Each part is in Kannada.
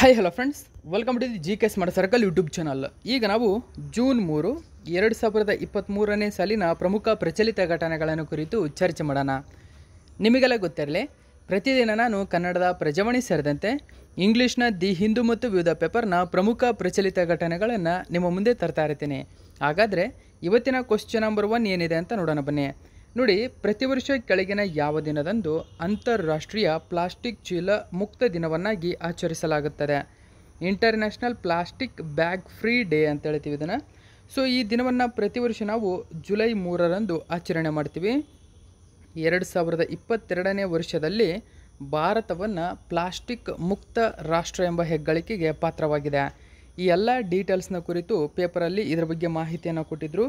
hi hello friends welcome to the G K smart circle YouTube channel ಈಗ ನಾವು ಜೂನ್ ಮೂರು ಎರಡು ಸಾವಿರದ ಇಪ್ಪತ್ತ್ಮೂರನೇ ಸಾಲಿನ ಪ್ರಮುಖ ಪ್ರಚಲಿತ ಘಟನೆಗಳನ್ನು ಕುರಿತು ಚರ್ಚೆ ಮಾಡೋಣ ನಿಮಗೆಲ್ಲ ಗೊತ್ತಿರಲಿ ಪ್ರತಿದಿನ ನಾನು ಕನ್ನಡದ ಪ್ರಜಾವಾಣಿ ಸೇರಿದಂತೆ ಇಂಗ್ಲೀಷ್ನ ದಿ ಹಿಂದೂ ಮತ್ತು ವಿವಿಧ ಪೇಪರ್ನ ಪ್ರಮುಖ ಪ್ರಚಲಿತ ಘಟನೆಗಳನ್ನು ನಿಮ್ಮ ಮುಂದೆ ತರ್ತಾ ಇರ್ತೀನಿ ಹಾಗಾದರೆ ಇವತ್ತಿನ ಕ್ವಶನ್ ನಂಬರ್ ಒನ್ ಏನಿದೆ ಅಂತ ನೋಡೋಣ ಬನ್ನಿ ನೋಡಿ ಪ್ರತಿ ವರ್ಷ ಕೆಳಗಿನ ಯಾವ ದಿನದಂದು ಅಂತಾರಾಷ್ಟ್ರೀಯ ಪ್ಲಾಸ್ಟಿಕ್ ಚೀಲ ಮುಕ್ತ ದಿನವನ್ನಾಗಿ ಆಚರಿಸಲಾಗುತ್ತದೆ international plastic bag free day ಅಂತ ಹೇಳ್ತೀವಿ ಇದನ್ನು ಸೊ ಈ ದಿನವನ್ನು ಪ್ರತಿ ವರ್ಷ ನಾವು ಜುಲೈ ಮೂರರಂದು ಆಚರಣೆ ಮಾಡ್ತೀವಿ ಎರಡು ಸಾವಿರದ ಇಪ್ಪತ್ತೆರಡನೇ ವರ್ಷದಲ್ಲಿ ಭಾರತವನ್ನು ಪ್ಲಾಸ್ಟಿಕ್ ಮುಕ್ತ ರಾಷ್ಟ್ರ ಎಂಬ ಹೆಗ್ಗಳಿಕೆಗೆ ಪಾತ್ರವಾಗಿದೆ ಈ ಎಲ್ಲ ಡೀಟೇಲ್ಸ್ನ ಕುರಿತು ಪೇಪರಲ್ಲಿ ಇದರ ಬಗ್ಗೆ ಮಾಹಿತಿಯನ್ನು ಕೊಟ್ಟಿದ್ದರು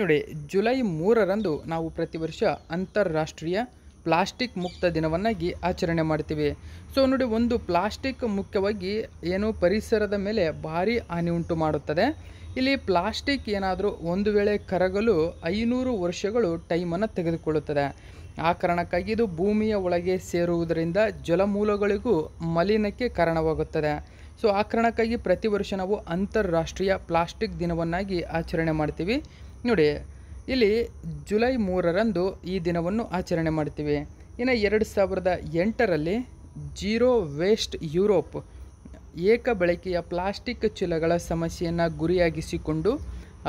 ನೋಡಿ ಜುಲೈ ಮೂರರಂದು ನಾವು ಪ್ರತಿ ವರ್ಷ ಅಂತಾರಾಷ್ಟ್ರೀಯ ಪ್ಲಾಸ್ಟಿಕ್ ಮುಕ್ತ ದಿನವನ್ನಾಗಿ ಆಚರಣೆ ಮಾಡ್ತೀವಿ ಸೊ ನೋಡಿ ಒಂದು ಪ್ಲಾಸ್ಟಿಕ್ ಮುಖ್ಯವಾಗಿ ಏನು ಪರಿಸರದ ಮೇಲೆ ಭಾರಿ ಹಾನಿ ಉಂಟು ಮಾಡುತ್ತದೆ ಇಲ್ಲಿ ಪ್ಲಾಸ್ಟಿಕ್ ಏನಾದರೂ ಒಂದು ವೇಳೆ ಕರಗಲು ಐನೂರು ವರ್ಷಗಳು ಟೈಮನ್ನು ತೆಗೆದುಕೊಳ್ಳುತ್ತದೆ ಆ ಕಾರಣಕ್ಕಾಗಿ ಇದು ಭೂಮಿಯ ಒಳಗೆ ಸೇರುವುದರಿಂದ ಜಲಮೂಲಗಳಿಗೂ ಮಲಿನಕ್ಕೆ ಕಾರಣವಾಗುತ್ತದೆ ಸೊ ಆ ಕಾರಣಕ್ಕಾಗಿ ಪ್ರತಿ ವರ್ಷ ನಾವು ಅಂತಾರಾಷ್ಟ್ರೀಯ ಪ್ಲಾಸ್ಟಿಕ್ ದಿನವನ್ನಾಗಿ ಆಚರಣೆ ಮಾಡ್ತೀವಿ ನೋಡಿ ಇಲ್ಲಿ ಜುಲೈ ಮೂರರಂದು ಈ ದಿನವನ್ನು ಆಚರಣೆ ಮಾಡ್ತೀವಿ ಇನ್ನು ಎರಡು ಸಾವಿರದ ಎಂಟರಲ್ಲಿ ಜೀರೋ ವೇಸ್ಟ್ ಯುರೋಪ್ ಏಕ ಬಳಕೆಯ ಪ್ಲಾಸ್ಟಿಕ್ ಚೀಲಗಳ ಸಮಸ್ಯೆಯನ್ನು ಗುರಿಯಾಗಿಸಿಕೊಂಡು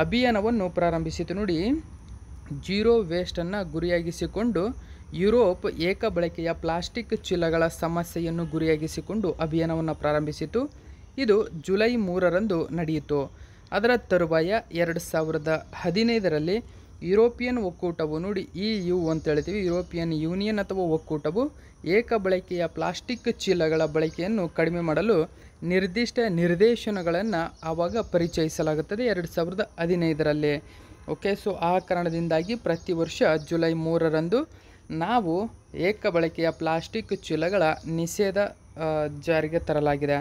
ಅಭಿಯಾನವನ್ನು ಪ್ರಾರಂಭಿಸಿತು ನೋಡಿ ಜೀರೋ ವೇಸ್ಟನ್ನು ಗುರಿಯಾಗಿಸಿಕೊಂಡು ಯುರೋಪ್ ಏಕ ಬಳಕೆಯ ಪ್ಲಾಸ್ಟಿಕ್ ಚೀಲಗಳ ಸಮಸ್ಯೆಯನ್ನು ಗುರಿಯಾಗಿಸಿಕೊಂಡು ಅಭಿಯಾನವನ್ನು ಪ್ರಾರಂಭಿಸಿತು ಇದು ಜುಲೈ ಮೂರರಂದು ನಡೆಯಿತು ಅದರ ತರುವಾಯ ಎರಡು ಸಾವಿರದ ಹದಿನೈದರಲ್ಲಿ ಯುರೋಪಿಯನ್ ಒಕ್ಕೂಟವು ನೋಡಿ ಇ ಯು ಅಂತ ಹೇಳ್ತೀವಿ ಯುರೋಪಿಯನ್ ಯೂನಿಯನ್ ಅಥವಾ ಒಕ್ಕೂಟವು ಏಕ ಬಳಕೆಯ ಪ್ಲಾಸ್ಟಿಕ್ ಚೀಲಗಳ ಬಳಕೆಯನ್ನು ಕಡಿಮೆ ಮಾಡಲು ನಿರ್ದಿಷ್ಟ ನಿರ್ದೇಶನಗಳನ್ನು ಆವಾಗ ಪರಿಚಯಿಸಲಾಗುತ್ತದೆ ಎರಡು ಸಾವಿರದ ಹದಿನೈದರಲ್ಲಿ ಓಕೆ ಸೊ ಆ ಕಾರಣದಿಂದಾಗಿ ಪ್ರತಿ ವರ್ಷ ಜುಲೈ ಮೂರರಂದು ನಾವು ಏಕ ಬಳಕೆಯ ಪ್ಲಾಸ್ಟಿಕ್ ಚೀಲಗಳ ನಿಷೇಧ ಜಾರಿಗೆ ತರಲಾಗಿದೆ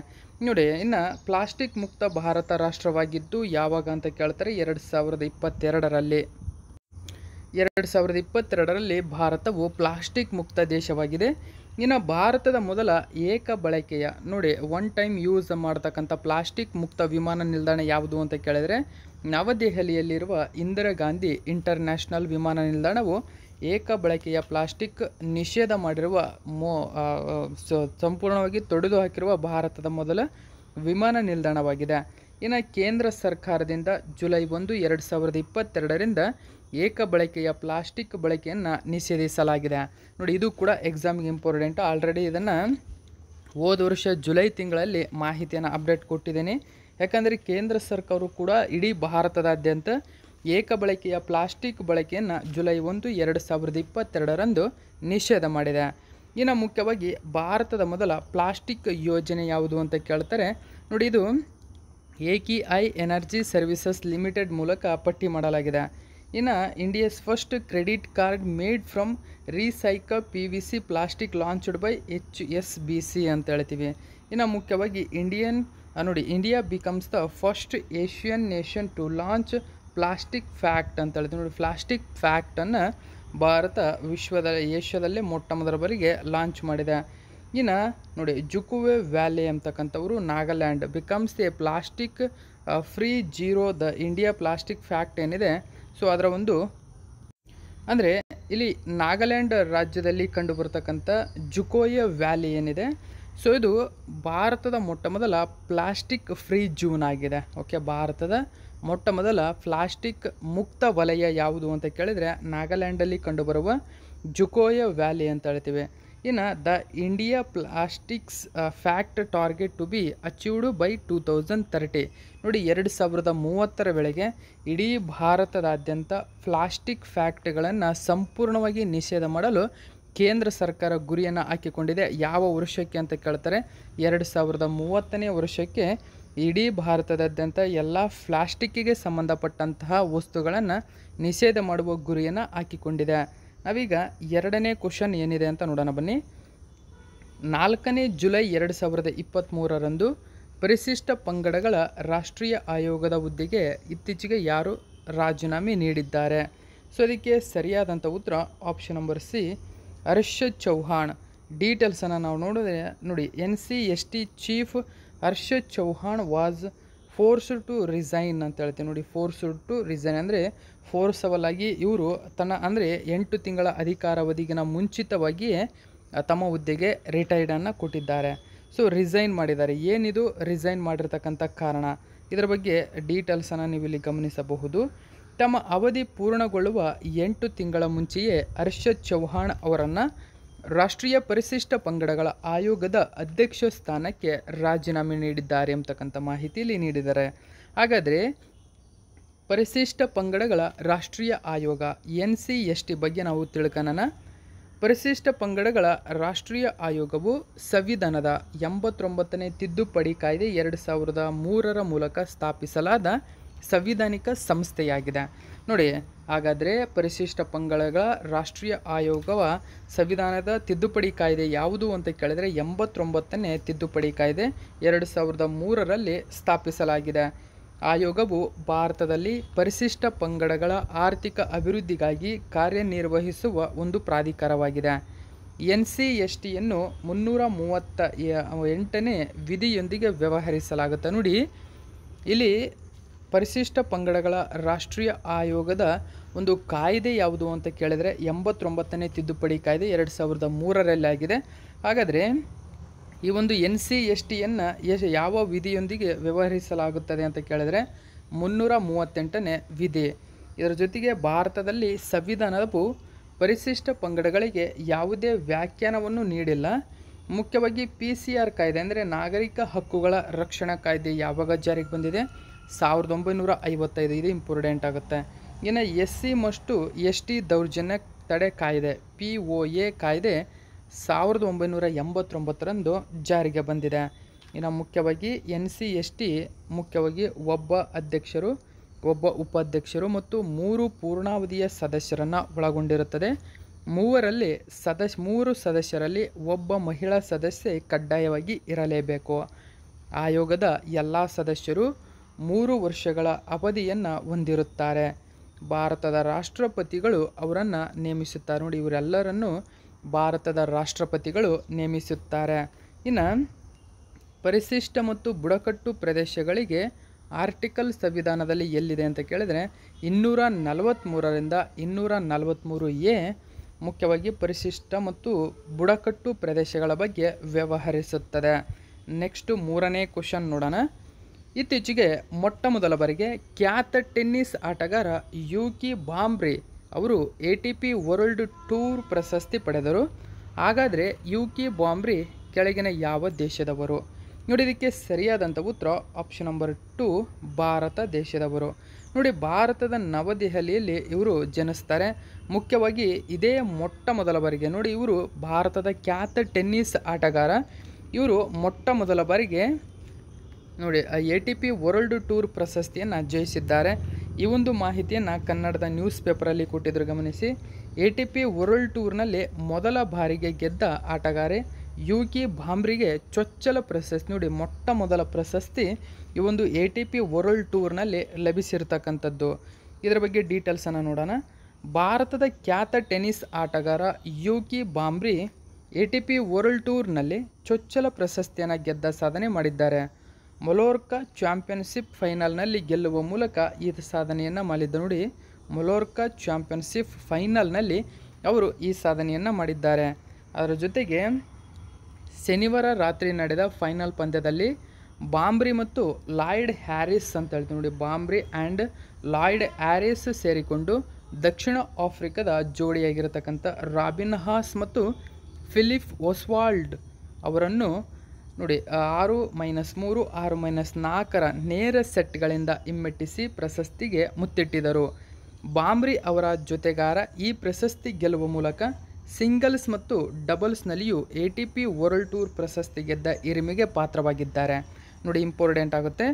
ನೋಡಿ ಇನ್ನು ಪ್ಲಾಸ್ಟಿಕ್ ಮುಕ್ತ ಭಾರತ ರಾಷ್ಟ್ರವಾಗಿದ್ದು ಯಾವಾಗ ಅಂತ ಕೇಳ್ತಾರೆ ಎರಡು ಸಾವಿರದ ಇಪ್ಪತ್ತೆರಡರಲ್ಲಿ ಎರಡು ಸಾವಿರದ ಇಪ್ಪತ್ತೆರಡರಲ್ಲಿ ಭಾರತವು ಪ್ಲಾಸ್ಟಿಕ್ ಮುಕ್ತ ದೇಶವಾಗಿದೆ ಇನ್ನು ಭಾರತದ ಮೊದಲ ಏಕ ಬಳಕೆಯ ನೋಡಿ ಒನ್ ಟೈಮ್ ಯೂಸ್ ಮಾಡ್ತಕ್ಕಂಥ ಪ್ಲಾಸ್ಟಿಕ್ ಮುಕ್ತ ವಿಮಾನ ನಿಲ್ದಾಣ ಯಾವುದು ಅಂತ ಕೇಳಿದರೆ ನವದೆಹಲಿಯಲ್ಲಿರುವ ಇಂದಿರಾ ಗಾಂಧಿ ಇಂಟರ್ನ್ಯಾಷನಲ್ ವಿಮಾನ ನಿಲ್ದಾಣವು ಏಕ ಬಳಕೆಯ ಪ್ಲಾಸ್ಟಿಕ್ ನಿಷೇಧ ಮಾಡಿರುವ ಮೋ ಸಂಪೂರ್ಣವಾಗಿ ತೊಡೆದು ಹಾಕಿರುವ ಭಾರತದ ಮೊದಲ ವಿಮಾನ ನಿಲ್ದಾಣವಾಗಿದೆ ಇನ್ನು ಕೇಂದ್ರ ಸರ್ಕಾರದಿಂದ ಜುಲೈ ಒಂದು ಎರಡು ಸಾವಿರದ ಇಪ್ಪತ್ತೆರಡರಿಂದ ಏಕ ಬಳಕೆಯ ಪ್ಲಾಸ್ಟಿಕ್ ಬಳಕೆಯನ್ನು ನಿಷೇಧಿಸಲಾಗಿದೆ ನೋಡಿ ಇದು ಕೂಡ ಎಕ್ಸಾಮ್ಗೆ ಇಂಪಾರ್ಟೆಂಟು ಆಲ್ರೆಡಿ ಇದನ್ನು ಹೋದ ವರ್ಷ ಜುಲೈ ತಿಂಗಳಲ್ಲಿ ಮಾಹಿತಿಯನ್ನು ಅಪ್ಡೇಟ್ ಕೊಟ್ಟಿದ್ದೀನಿ ಯಾಕಂದರೆ ಕೇಂದ್ರ ಸರ್ಕಾರವು ಕೂಡ ಇಡೀ ಭಾರತದಾದ್ಯಂತ ಏಕಬಳಕೆಯ ಪ್ಲಾಸ್ಟಿಕ್ ಬಳಕೆಯನ್ನು ಜುಲೈ ಒಂದು ಎರಡು ಸಾವಿರದ ಇಪ್ಪತ್ತೆರಡರಂದು ನಿಷೇಧ ಮಾಡಿದೆ ಇನ್ನು ಮುಖ್ಯವಾಗಿ ಭಾರತದ ಮೊದಲ ಪ್ಲಾಸ್ಟಿಕ್ ಯೋಜನೆ ಯಾವುದು ಅಂತ ಕೇಳ್ತಾರೆ ನೋಡಿ ಇದು ಎ ಕಿ ಐ ಎನರ್ಜಿ ಸರ್ವಿಸಸ್ ಲಿಮಿಟೆಡ್ ಮೂಲಕ ಪಟ್ಟಿ ಮಾಡಲಾಗಿದೆ ಇನ್ನು India's first credit card made from recycle P V C plastic launched by H S B C ಅಂತ ಹೇಳ್ತೀವಿ ಇನ್ನು ಮುಖ್ಯವಾಗಿ ಇಂಡಿಯನ್ ನೋಡಿ India becomes the first Asian nation to launch plastic pact ಅಂತ ಹೇಳ್ತೀವಿ ನೋಡಿ ಪ್ಲಾಸ್ಟಿಕ್ ಫ್ಯಾಕ್ಟನ್ನು ಭಾರತ ವಿಶ್ವದ ಏಷ್ಯಾದಲ್ಲೇ ಮೊಟ್ಟ ಮೊದಲ ಬಾರಿಗೆ ಲಾಂಚ್ ಮಾಡಿದೆ ಇನ್ನು ನೋಡಿ ಜುಕುವೆ ವ್ಯಾಲಿ ಅಂತಕ್ಕಂಥವರು Nagaland becomes a plastic free zero the India plastic pact ಏನಿದೆ ಸೊ ಅದರ ಒಂದು ಅಂದರೆ ಇಲ್ಲಿ ನಾಗಾಲ್ಯಾಂಡ್ ರಾಜ್ಯದಲ್ಲಿ ಕಂಡುಬರ್ತಕ್ಕಂಥ ಜುಕೋಯ ವ್ಯಾಲಿ ಏನಿದೆ ಸೊ ಇದು ಭಾರತದ ಮೊಟ್ಟ ಮೊದಲ ಪ್ಲಾಸ್ಟಿಕ್ ಫ್ರೀ ಜೂನ್ ಆಗಿದೆ ಓಕೆ ಭಾರತದ ಮೊಟ್ಟ ಮೊದಲ ಪ್ಲಾಸ್ಟಿಕ್ ಮುಕ್ತ ವಲಯ ಯಾವುದು ಅಂತ ಕೇಳಿದರೆ ನಾಗಾಲ್ಯಾಂಡಲ್ಲಿ ಕಂಡುಬರುವ ಜುಕೋಯ ವ್ಯಾಲಿ ಅಂತ ಹೇಳ್ತೀವಿ ಇನ್ನು the India plastics pact target to be achieved by two thousand thirty ನೋಡಿ ಎರಡು ಸಾವಿರದ ಮೂವತ್ತರ ವೇಳೆಗೆ ಇಡೀ ಭಾರತದಾದ್ಯಂತ ಪ್ಲಾಸ್ಟಿಕ್ ಫ್ಯಾಕ್ಟ್ಗಳನ್ನು ಸಂಪೂರ್ಣವಾಗಿ ನಿಷೇಧ ಮಾಡಲು ಕೇಂದ್ರ ಸರ್ಕಾರ ಗುರಿಯನ್ನು ಹಾಕಿಕೊಂಡಿದೆ ಯಾವ ವರ್ಷಕ್ಕೆ ಅಂತ ಕೇಳ್ತಾರೆ ಎರಡು ಸಾವಿರದ ಮೂವತ್ತನೇ ವರ್ಷಕ್ಕೆ ಇಡೀ ಭಾರತದಾದ್ಯಂತ ಎಲ್ಲ ಪ್ಲಾಸ್ಟಿಕ್ಕಿಗೆ ಸಂಬಂಧಪಟ್ಟಂತಹ ವಸ್ತುಗಳನ್ನು ನಿಷೇಧ ಮಾಡುವ ಗುರಿಯನ್ನು ಹಾಕಿಕೊಂಡಿದೆ ನಾವೀಗ ಎರಡನೇ ಕ್ವಶನ್ ಏನಿದೆ ಅಂತ ನೋಡೋಣ ಬನ್ನಿ ನಾಲ್ಕನೇ ಜುಲೈ ಎರಡು ಸಾವಿರದ ಇಪ್ಪತ್ತ್ಮೂರರಂದು ಪರಿಶಿಷ್ಟ ಪಂಗಡಗಳ ರಾಷ್ಟ್ರೀಯ ಆಯೋಗದ ಹುದ್ದೆಗೆ ಇತ್ತೀಚೆಗೆ ಯಾರು ರಾಜೀನಾಮೆ ನೀಡಿದ್ದಾರೆ ಸೊ ಅದಕ್ಕೆ ಸರಿಯಾದಂಥ ಉತ್ತರ option number C Harsh Chauhan ಡೀಟೇಲ್ಸನ್ನು ನಾವು ನೋಡಿದ್ರೆ ನೋಡಿ N C S T chief Arshad Chauhan was forced to resign ಅಂತ ಹೇಳ್ತೀವಿ ನೋಡಿ ಫೋರ್ಸ್ಡ್ ಟು ರಿಸೈನ್ ಅಂದರೆ ಫೋರ್ಸಬಲ್ ಆಗಿ ಇವರು ತನ್ನ ಅಂದರೆ ಎಂಟು ತಿಂಗಳ ಅಧಿಕಾರಾವಧಿಗಿನ ಮುಂಚಿತವಾಗಿಯೇ ತಮ್ಮ ಹುದ್ದೆಗೆ ರಿಟೈರ್ಡನ್ನು ಕೊಟ್ಟಿದ್ದಾರೆ ಸೊ ರಿಸೈನ್ ಮಾಡಿದ್ದಾರೆ ಏನಿದು ರಿಸೈನ್ ಮಾಡಿರ್ತಕ್ಕಂಥ ಕಾರಣ ಇದರ ಬಗ್ಗೆ ಡೀಟೇಲ್ಸನ್ನು ನೀವಿಲ್ಲಿ ಗಮನಿಸಬಹುದು ತಮ್ಮ ಅವಧಿ ಪೂರ್ಣಗೊಳ್ಳುವ ಎಂಟು ತಿಂಗಳ ಮುಂಚೆಯೇ ಅರ್ಷದ್ ಚೌಹಾಣ್ ಅವರನ್ನು ರಾಷ್ಟ್ರೀಯ ಪರಿಶಿಷ್ಟ ಪಂಗಡಗಳ ಆಯೋಗದ ಅಧ್ಯಕ್ಷ ಸ್ಥಾನಕ್ಕೆ ರಾಜೀನಾಮೆ ನೀಡಿದ್ದಾರೆ ಎಂಬತಕ್ಕಂಥ ಮಾಹಿತಿಯಲ್ಲಿ ನೀಡಿದ್ದಾರೆ ಹಾಗಾದರೆ ಪರಿಶಿಷ್ಟ ಪಂಗಡಗಳ ರಾಷ್ಟ್ರೀಯ ಆಯೋಗ ಎನ್ ಸಿ ಎಸ್ ಟಿ ಬಗ್ಗೆ ನಾವು ತಿಳ್ಕೊಳ್ಳೋಣ ಪರಿಶಿಷ್ಟ ಪಂಗಡಗಳ ರಾಷ್ಟ್ರೀಯ ಆಯೋಗವು ಸಂವಿಧಾನದ ಎಂಬತ್ತೊಂಬತ್ತನೇ ತಿದ್ದುಪಡಿ ಕಾಯ್ದೆ ಎರಡು ಸಾವಿರದ ಮೂರರ ಮೂಲಕ ಸ್ಥಾಪಿಸಲಾದ ಸಂವಿಧಾನಿಕ ಸಂಸ್ಥೆಯಾಗಿದೆ ನೋಡಿ ಹಾಗಾದರೆ ಪರಿಶಿಷ್ಟ ಪಂಗಡಗಳ ರಾಷ್ಟ್ರೀಯ ಆಯೋಗವ ಸಂವಿಧಾನದ ತಿದ್ದುಪಡಿ ಕಾಯ್ದೆ ಯಾವುದು ಅಂತ ಕೇಳಿದರೆ ಎಂಬತ್ತೊಂಬತ್ತನೇ ತಿದ್ದುಪಡಿ ಕಾಯ್ದೆ ಎರಡು ಸಾವಿರದ ಮೂರರಲ್ಲಿ ಸ್ಥಾಪಿಸಲಾಗಿದೆ ಆಯೋಗವು ಭಾರತದಲ್ಲಿ ಪರಿಶಿಷ್ಟ ಪಂಗಡಗಳ ಆರ್ಥಿಕ ಅಭಿವೃದ್ಧಿಗಾಗಿ ಕಾರ್ಯನಿರ್ವಹಿಸುವ ಒಂದು ಪ್ರಾಧಿಕಾರವಾಗಿದೆ ಎನ್ ಸಿ ಎಸ್ ಟಿಯನ್ನು ಮುನ್ನೂರ ಮೂವತ್ತ ಎಂಟನೇ ವಿಧಿಯೊಂದಿಗೆ ವ್ಯವಹರಿಸಲಾಗುತ್ತೆ ನೋಡಿ ಇಲ್ಲಿ ಪರಿಶಿಷ್ಟ ಪಂಗಡಗಳ ರಾಷ್ಟ್ರೀಯ ಆಯೋಗದ ಒಂದು ಕಾಯ್ದೆ ಯಾವುದು ಅಂತ ಕೇಳಿದರೆ ಎಂಬತ್ತೊಂಬತ್ತನೇ ತಿದ್ದುಪಡಿ ಕಾಯ್ದೆ ಎರಡು ಸಾವಿರದ ಮೂರರಲ್ಲಿ ಆಗಿದೆ ಹಾಗಾದರೆ ಈ ಒಂದು ಎನ್ ಸಿ ಎಸ್ ಟಿಯನ್ನು ಯಾವ ವಿಧಿಯೊಂದಿಗೆ ವ್ಯವಹರಿಸಲಾಗುತ್ತದೆ ಅಂತ ಕೇಳಿದರೆ ಮುನ್ನೂರ ಮೂವತ್ತೆಂಟನೇ ವಿಧಿ ಇದರ ಜೊತೆಗೆ ಭಾರತದಲ್ಲಿ ಸಂವಿಧಾನವು ಪರಿಶಿಷ್ಟ ಪಂಗಡಗಳಿಗೆ ಯಾವುದೇ ವ್ಯಾಖ್ಯಾನವನ್ನು ನೀಡಿಲ್ಲ ಮುಖ್ಯವಾಗಿ ಪಿ ಸಿ ಆರ್ ಕಾಯ್ದೆ ಅಂದರೆ ನಾಗರಿಕ ಹಕ್ಕುಗಳ ರಕ್ಷಣಾ ಕಾಯ್ದೆ ಯಾವಾಗ ಜಾರಿಗೆ ಬಂದಿದೆ ಸಾವಿರದ ಒಂಬೈನೂರ ಐವತ್ತೈದು ಇದು ಇಂಪಾರ್ಟೆಂಟ್ ಆಗುತ್ತೆ ಇನ್ನು ಎಸ್ ಸಿ ಮಷ್ಟು ಎಸ್ ಟಿ ದೌರ್ಜನ್ಯ ತಡೆ ಕಾಯ್ದೆ ಪಿ ಒ ಎ ಕಾಯ್ದೆ ಸಾವಿರದ ಒಂಬೈನೂರ ಎಂಬತ್ತೊಂಬತ್ತರಂದು ಜಾರಿಗೆ ಬಂದಿದೆ ಇನ್ನು ಮುಖ್ಯವಾಗಿ ಎನ್ ಸಿ ಎಸ್ ಟಿ ಮುಖ್ಯವಾಗಿ ಒಬ್ಬ ಅಧ್ಯಕ್ಷರು ಒಬ್ಬ ಉಪಾಧ್ಯಕ್ಷರು ಮತ್ತು ಮೂರು ಪೂರ್ಣಾವಧಿಯ ಸದಸ್ಯರನ್ನು ಒಳಗೊಂಡಿರುತ್ತದೆ ಮೂವರಲ್ಲಿ ಸದಸ್ಯ ಮೂರು ಸದಸ್ಯರಲ್ಲಿ ಒಬ್ಬ ಮಹಿಳಾ ಸದಸ್ಯೆ ಕಡ್ಡಾಯವಾಗಿ ಇರಲೇಬೇಕು ಆಯೋಗದ ಎಲ್ಲ ಸದಸ್ಯರು ಮೂರು ವರ್ಷಗಳ ಅವಧಿಯನ್ನು ಹೊಂದಿರುತ್ತಾರೆ ಭಾರತದ ರಾಷ್ಟ್ರಪತಿಗಳು ಅವರನ್ನು ನೇಮಿಸುತ್ತಾರೆ ನೋಡಿ ಇವರೆಲ್ಲರನ್ನು ಭಾರತದ ರಾಷ್ಟ್ರಪತಿಗಳು ನೇಮಿಸುತ್ತಾರೆ ಇನ್ನು ಪರಿಶಿಷ್ಟ ಮತ್ತು ಬುಡಕಟ್ಟು ಪ್ರದೇಶಗಳಿಗೆ ಆರ್ಟಿಕಲ್ ಸಂವಿಧಾನದಲ್ಲಿ ಎಲ್ಲಿದೆ ಅಂತ ಕೇಳಿದರೆ ಇನ್ನೂರ ನಲವತ್ತ್ಮೂರರಿಂದ ಇನ್ನೂರ ನಲವತ್ತ್ಮೂರು ಎ ಮುಖ್ಯವಾಗಿ ಪರಿಶಿಷ್ಟ ಮತ್ತು ಬುಡಕಟ್ಟು ಪ್ರದೇಶಗಳ ಬಗ್ಗೆ ವ್ಯವಹರಿಸುತ್ತದೆ ನೆಕ್ಸ್ಟು ಮೂರನೇ ಕ್ವಶನ್ ನೋಡೋಣ ಇತ್ತೀಚೆಗೆ ಮೊಟ್ಟ ಮೊದಲ ಬಾರಿಗೆ ಖ್ಯಾತ ಟೆನ್ನಿಸ್ ಆಟಗಾರ ಯೂಕಿ ಬಾಂಬ್ರಿ ಅವರು A T P world tour ಪ್ರಶಸ್ತಿ ಪಡೆದರು ಹಾಗಾದರೆ ಕಿ ಬಾಂಬ್ರಿ ಕೆಳಗಿನ ಯಾವ ದೇಶದವರು ನೋಡಿ ಇದಕ್ಕೆ ಸರಿಯಾದಂಥ ಉತ್ತರ ಆಪ್ಷನ್ ನಂಬರ್ ಟು ಭಾರತ ದೇಶದವರು ನೋಡಿ ಭಾರತದ ನವದೆಹಲಿಯಲ್ಲಿ ಇವರು ಜನಿಸ್ತಾರೆ ಮುಖ್ಯವಾಗಿ ಇದೇ ಮೊಟ್ಟ ಮೊದಲ ಬಾರಿಗೆ ನೋಡಿ ಇವರು ಭಾರತದ ಖ್ಯಾತ ಟೆನ್ನಿಸ್ ಆಟಗಾರ ಇವರು ಮೊಟ್ಟ ಮೊದಲ ಬಾರಿಗೆ ನೋಡಿ A T P world tour ಪ್ರಶಸ್ತಿಯನ್ನು ಜಯಿಸಿದ್ದಾರೆ ಈ ಒಂದು ಮಾಹಿತಿಯನ್ನು ಕನ್ನಡದ ನ್ಯೂಸ್ ಪೇಪರಲ್ಲಿ ಕೊಟ್ಟಿದ್ರು ಗಮನಿಸಿ ಎ ಟಿ ಪಿ ವರ್ಲ್ಡ್ ಟೂರ್ನಲ್ಲಿ ಮೊದಲ ಬಾರಿಗೆ ಗೆದ್ದ ಆಟಗಾರೆ ಕಿ ಭಾಂಬ್ರಿಗೆ ಚೊಚ್ಚಲ ಪ್ರಶಸ್ತಿ ನೋಡಿ ಮೊಟ್ಟ ಮೊದಲ ಪ್ರಶಸ್ತಿ ಈ ಒಂದು ಎ ಟಿ ಪಿ ವರ್ಲ್ಡ್ ಟೂರ್ನಲ್ಲಿ ಲಭಿಸಿರ್ತಕ್ಕಂಥದ್ದು ಇದರ ಬಗ್ಗೆ ಡೀಟೇಲ್ಸನ್ನು ನೋಡೋಣ ಭಾರತದ ಖ್ಯಾತ ಟೆನಿಸ್ ಆಟಗಾರ ಕಿ Bhambri A T P world ಟೂರ್ನಲ್ಲಿ ಚೊಚ್ಚಲ ಪ್ರಶಸ್ತಿಯನ್ನು ಗೆದ್ದ ಸಾಧನೆ ಮಾಡಿದ್ದಾರೆ ಮೊಲೋರ್ಕಾ ಚಾಂಪಿಯನ್ಶಿಪ್ ಫೈನಲ್ನಲ್ಲಿ ಗೆಲ್ಲುವ ಮೂಲಕ ಈ ಸಾಧನೆಯನ್ನು ಮಾಡಿದ್ದು ನೋಡಿ ಮೊಲೋರ್ಕಾ ಚಾಂಪಿಯನ್ಶಿಪ್ ಫೈನಲ್ನಲ್ಲಿ ಅವರು ಈ ಸಾಧನೆಯನ್ನು ಮಾಡಿದ್ದಾರೆ ಅದರ ಜೊತೆಗೆ ಶನಿವಾರ ರಾತ್ರಿ ನಡೆದ ಫೈನಲ್ ಪಂದ್ಯದಲ್ಲಿ ಬಾಂಬ್ರಿ ಮತ್ತು ಲಾಯ್ಡ್ ಹ್ಯಾರಿಸ್ ಅಂತ ಹೇಳ್ತೀವಿ ನೋಡಿ ಬಾಂಬ್ರಿ ಆ್ಯಂಡ್ ಲಾಯ್ಡ್ ಹ್ಯಾರಿಸ್ ಸೇರಿಕೊಂಡು ದಕ್ಷಿಣ ಆಫ್ರಿಕಾದ ಜೋಡಿಯಾಗಿರತಕ್ಕಂಥ ರಾಬಿನ್ ಹಾಸ್ ಮತ್ತು ಫಿಲಿಪ್ ಒಸ್ವಾಲ್ಡ್ ಅವರನ್ನು ನೋಡಿ ಆರು ಮೈನಸ್ ಮೂರು ಆರು ಮೈನಸ್ ನಾಲ್ಕರ ನೇರ ಸೆಟ್ಗಳಿಂದ ಹಿಮ್ಮೆಟ್ಟಿಸಿ ಪ್ರಶಸ್ತಿಗೆ ಮುತ್ತಿಟ್ಟಿದರು ಬಾಂಬ್ರಿ ಅವರ ಜೊತೆಗಾರ ಈ ಪ್ರಶಸ್ತಿ ಗೆಲ್ಲುವ ಮೂಲಕ ಸಿಂಗಲ್ಸ್ ಮತ್ತು ಡಬಲ್ಸ್ನಲ್ಲಿಯೂ A T P world tour ಪ್ರಶಸ್ತಿ ಗೆದ್ದ ಇರಿಮೆಗೆ ಪಾತ್ರವಾಗಿದ್ದಾರೆ ನೋಡಿ ಇಂಪಾರ್ಟೆಂಟ್ ಆಗುತ್ತೆ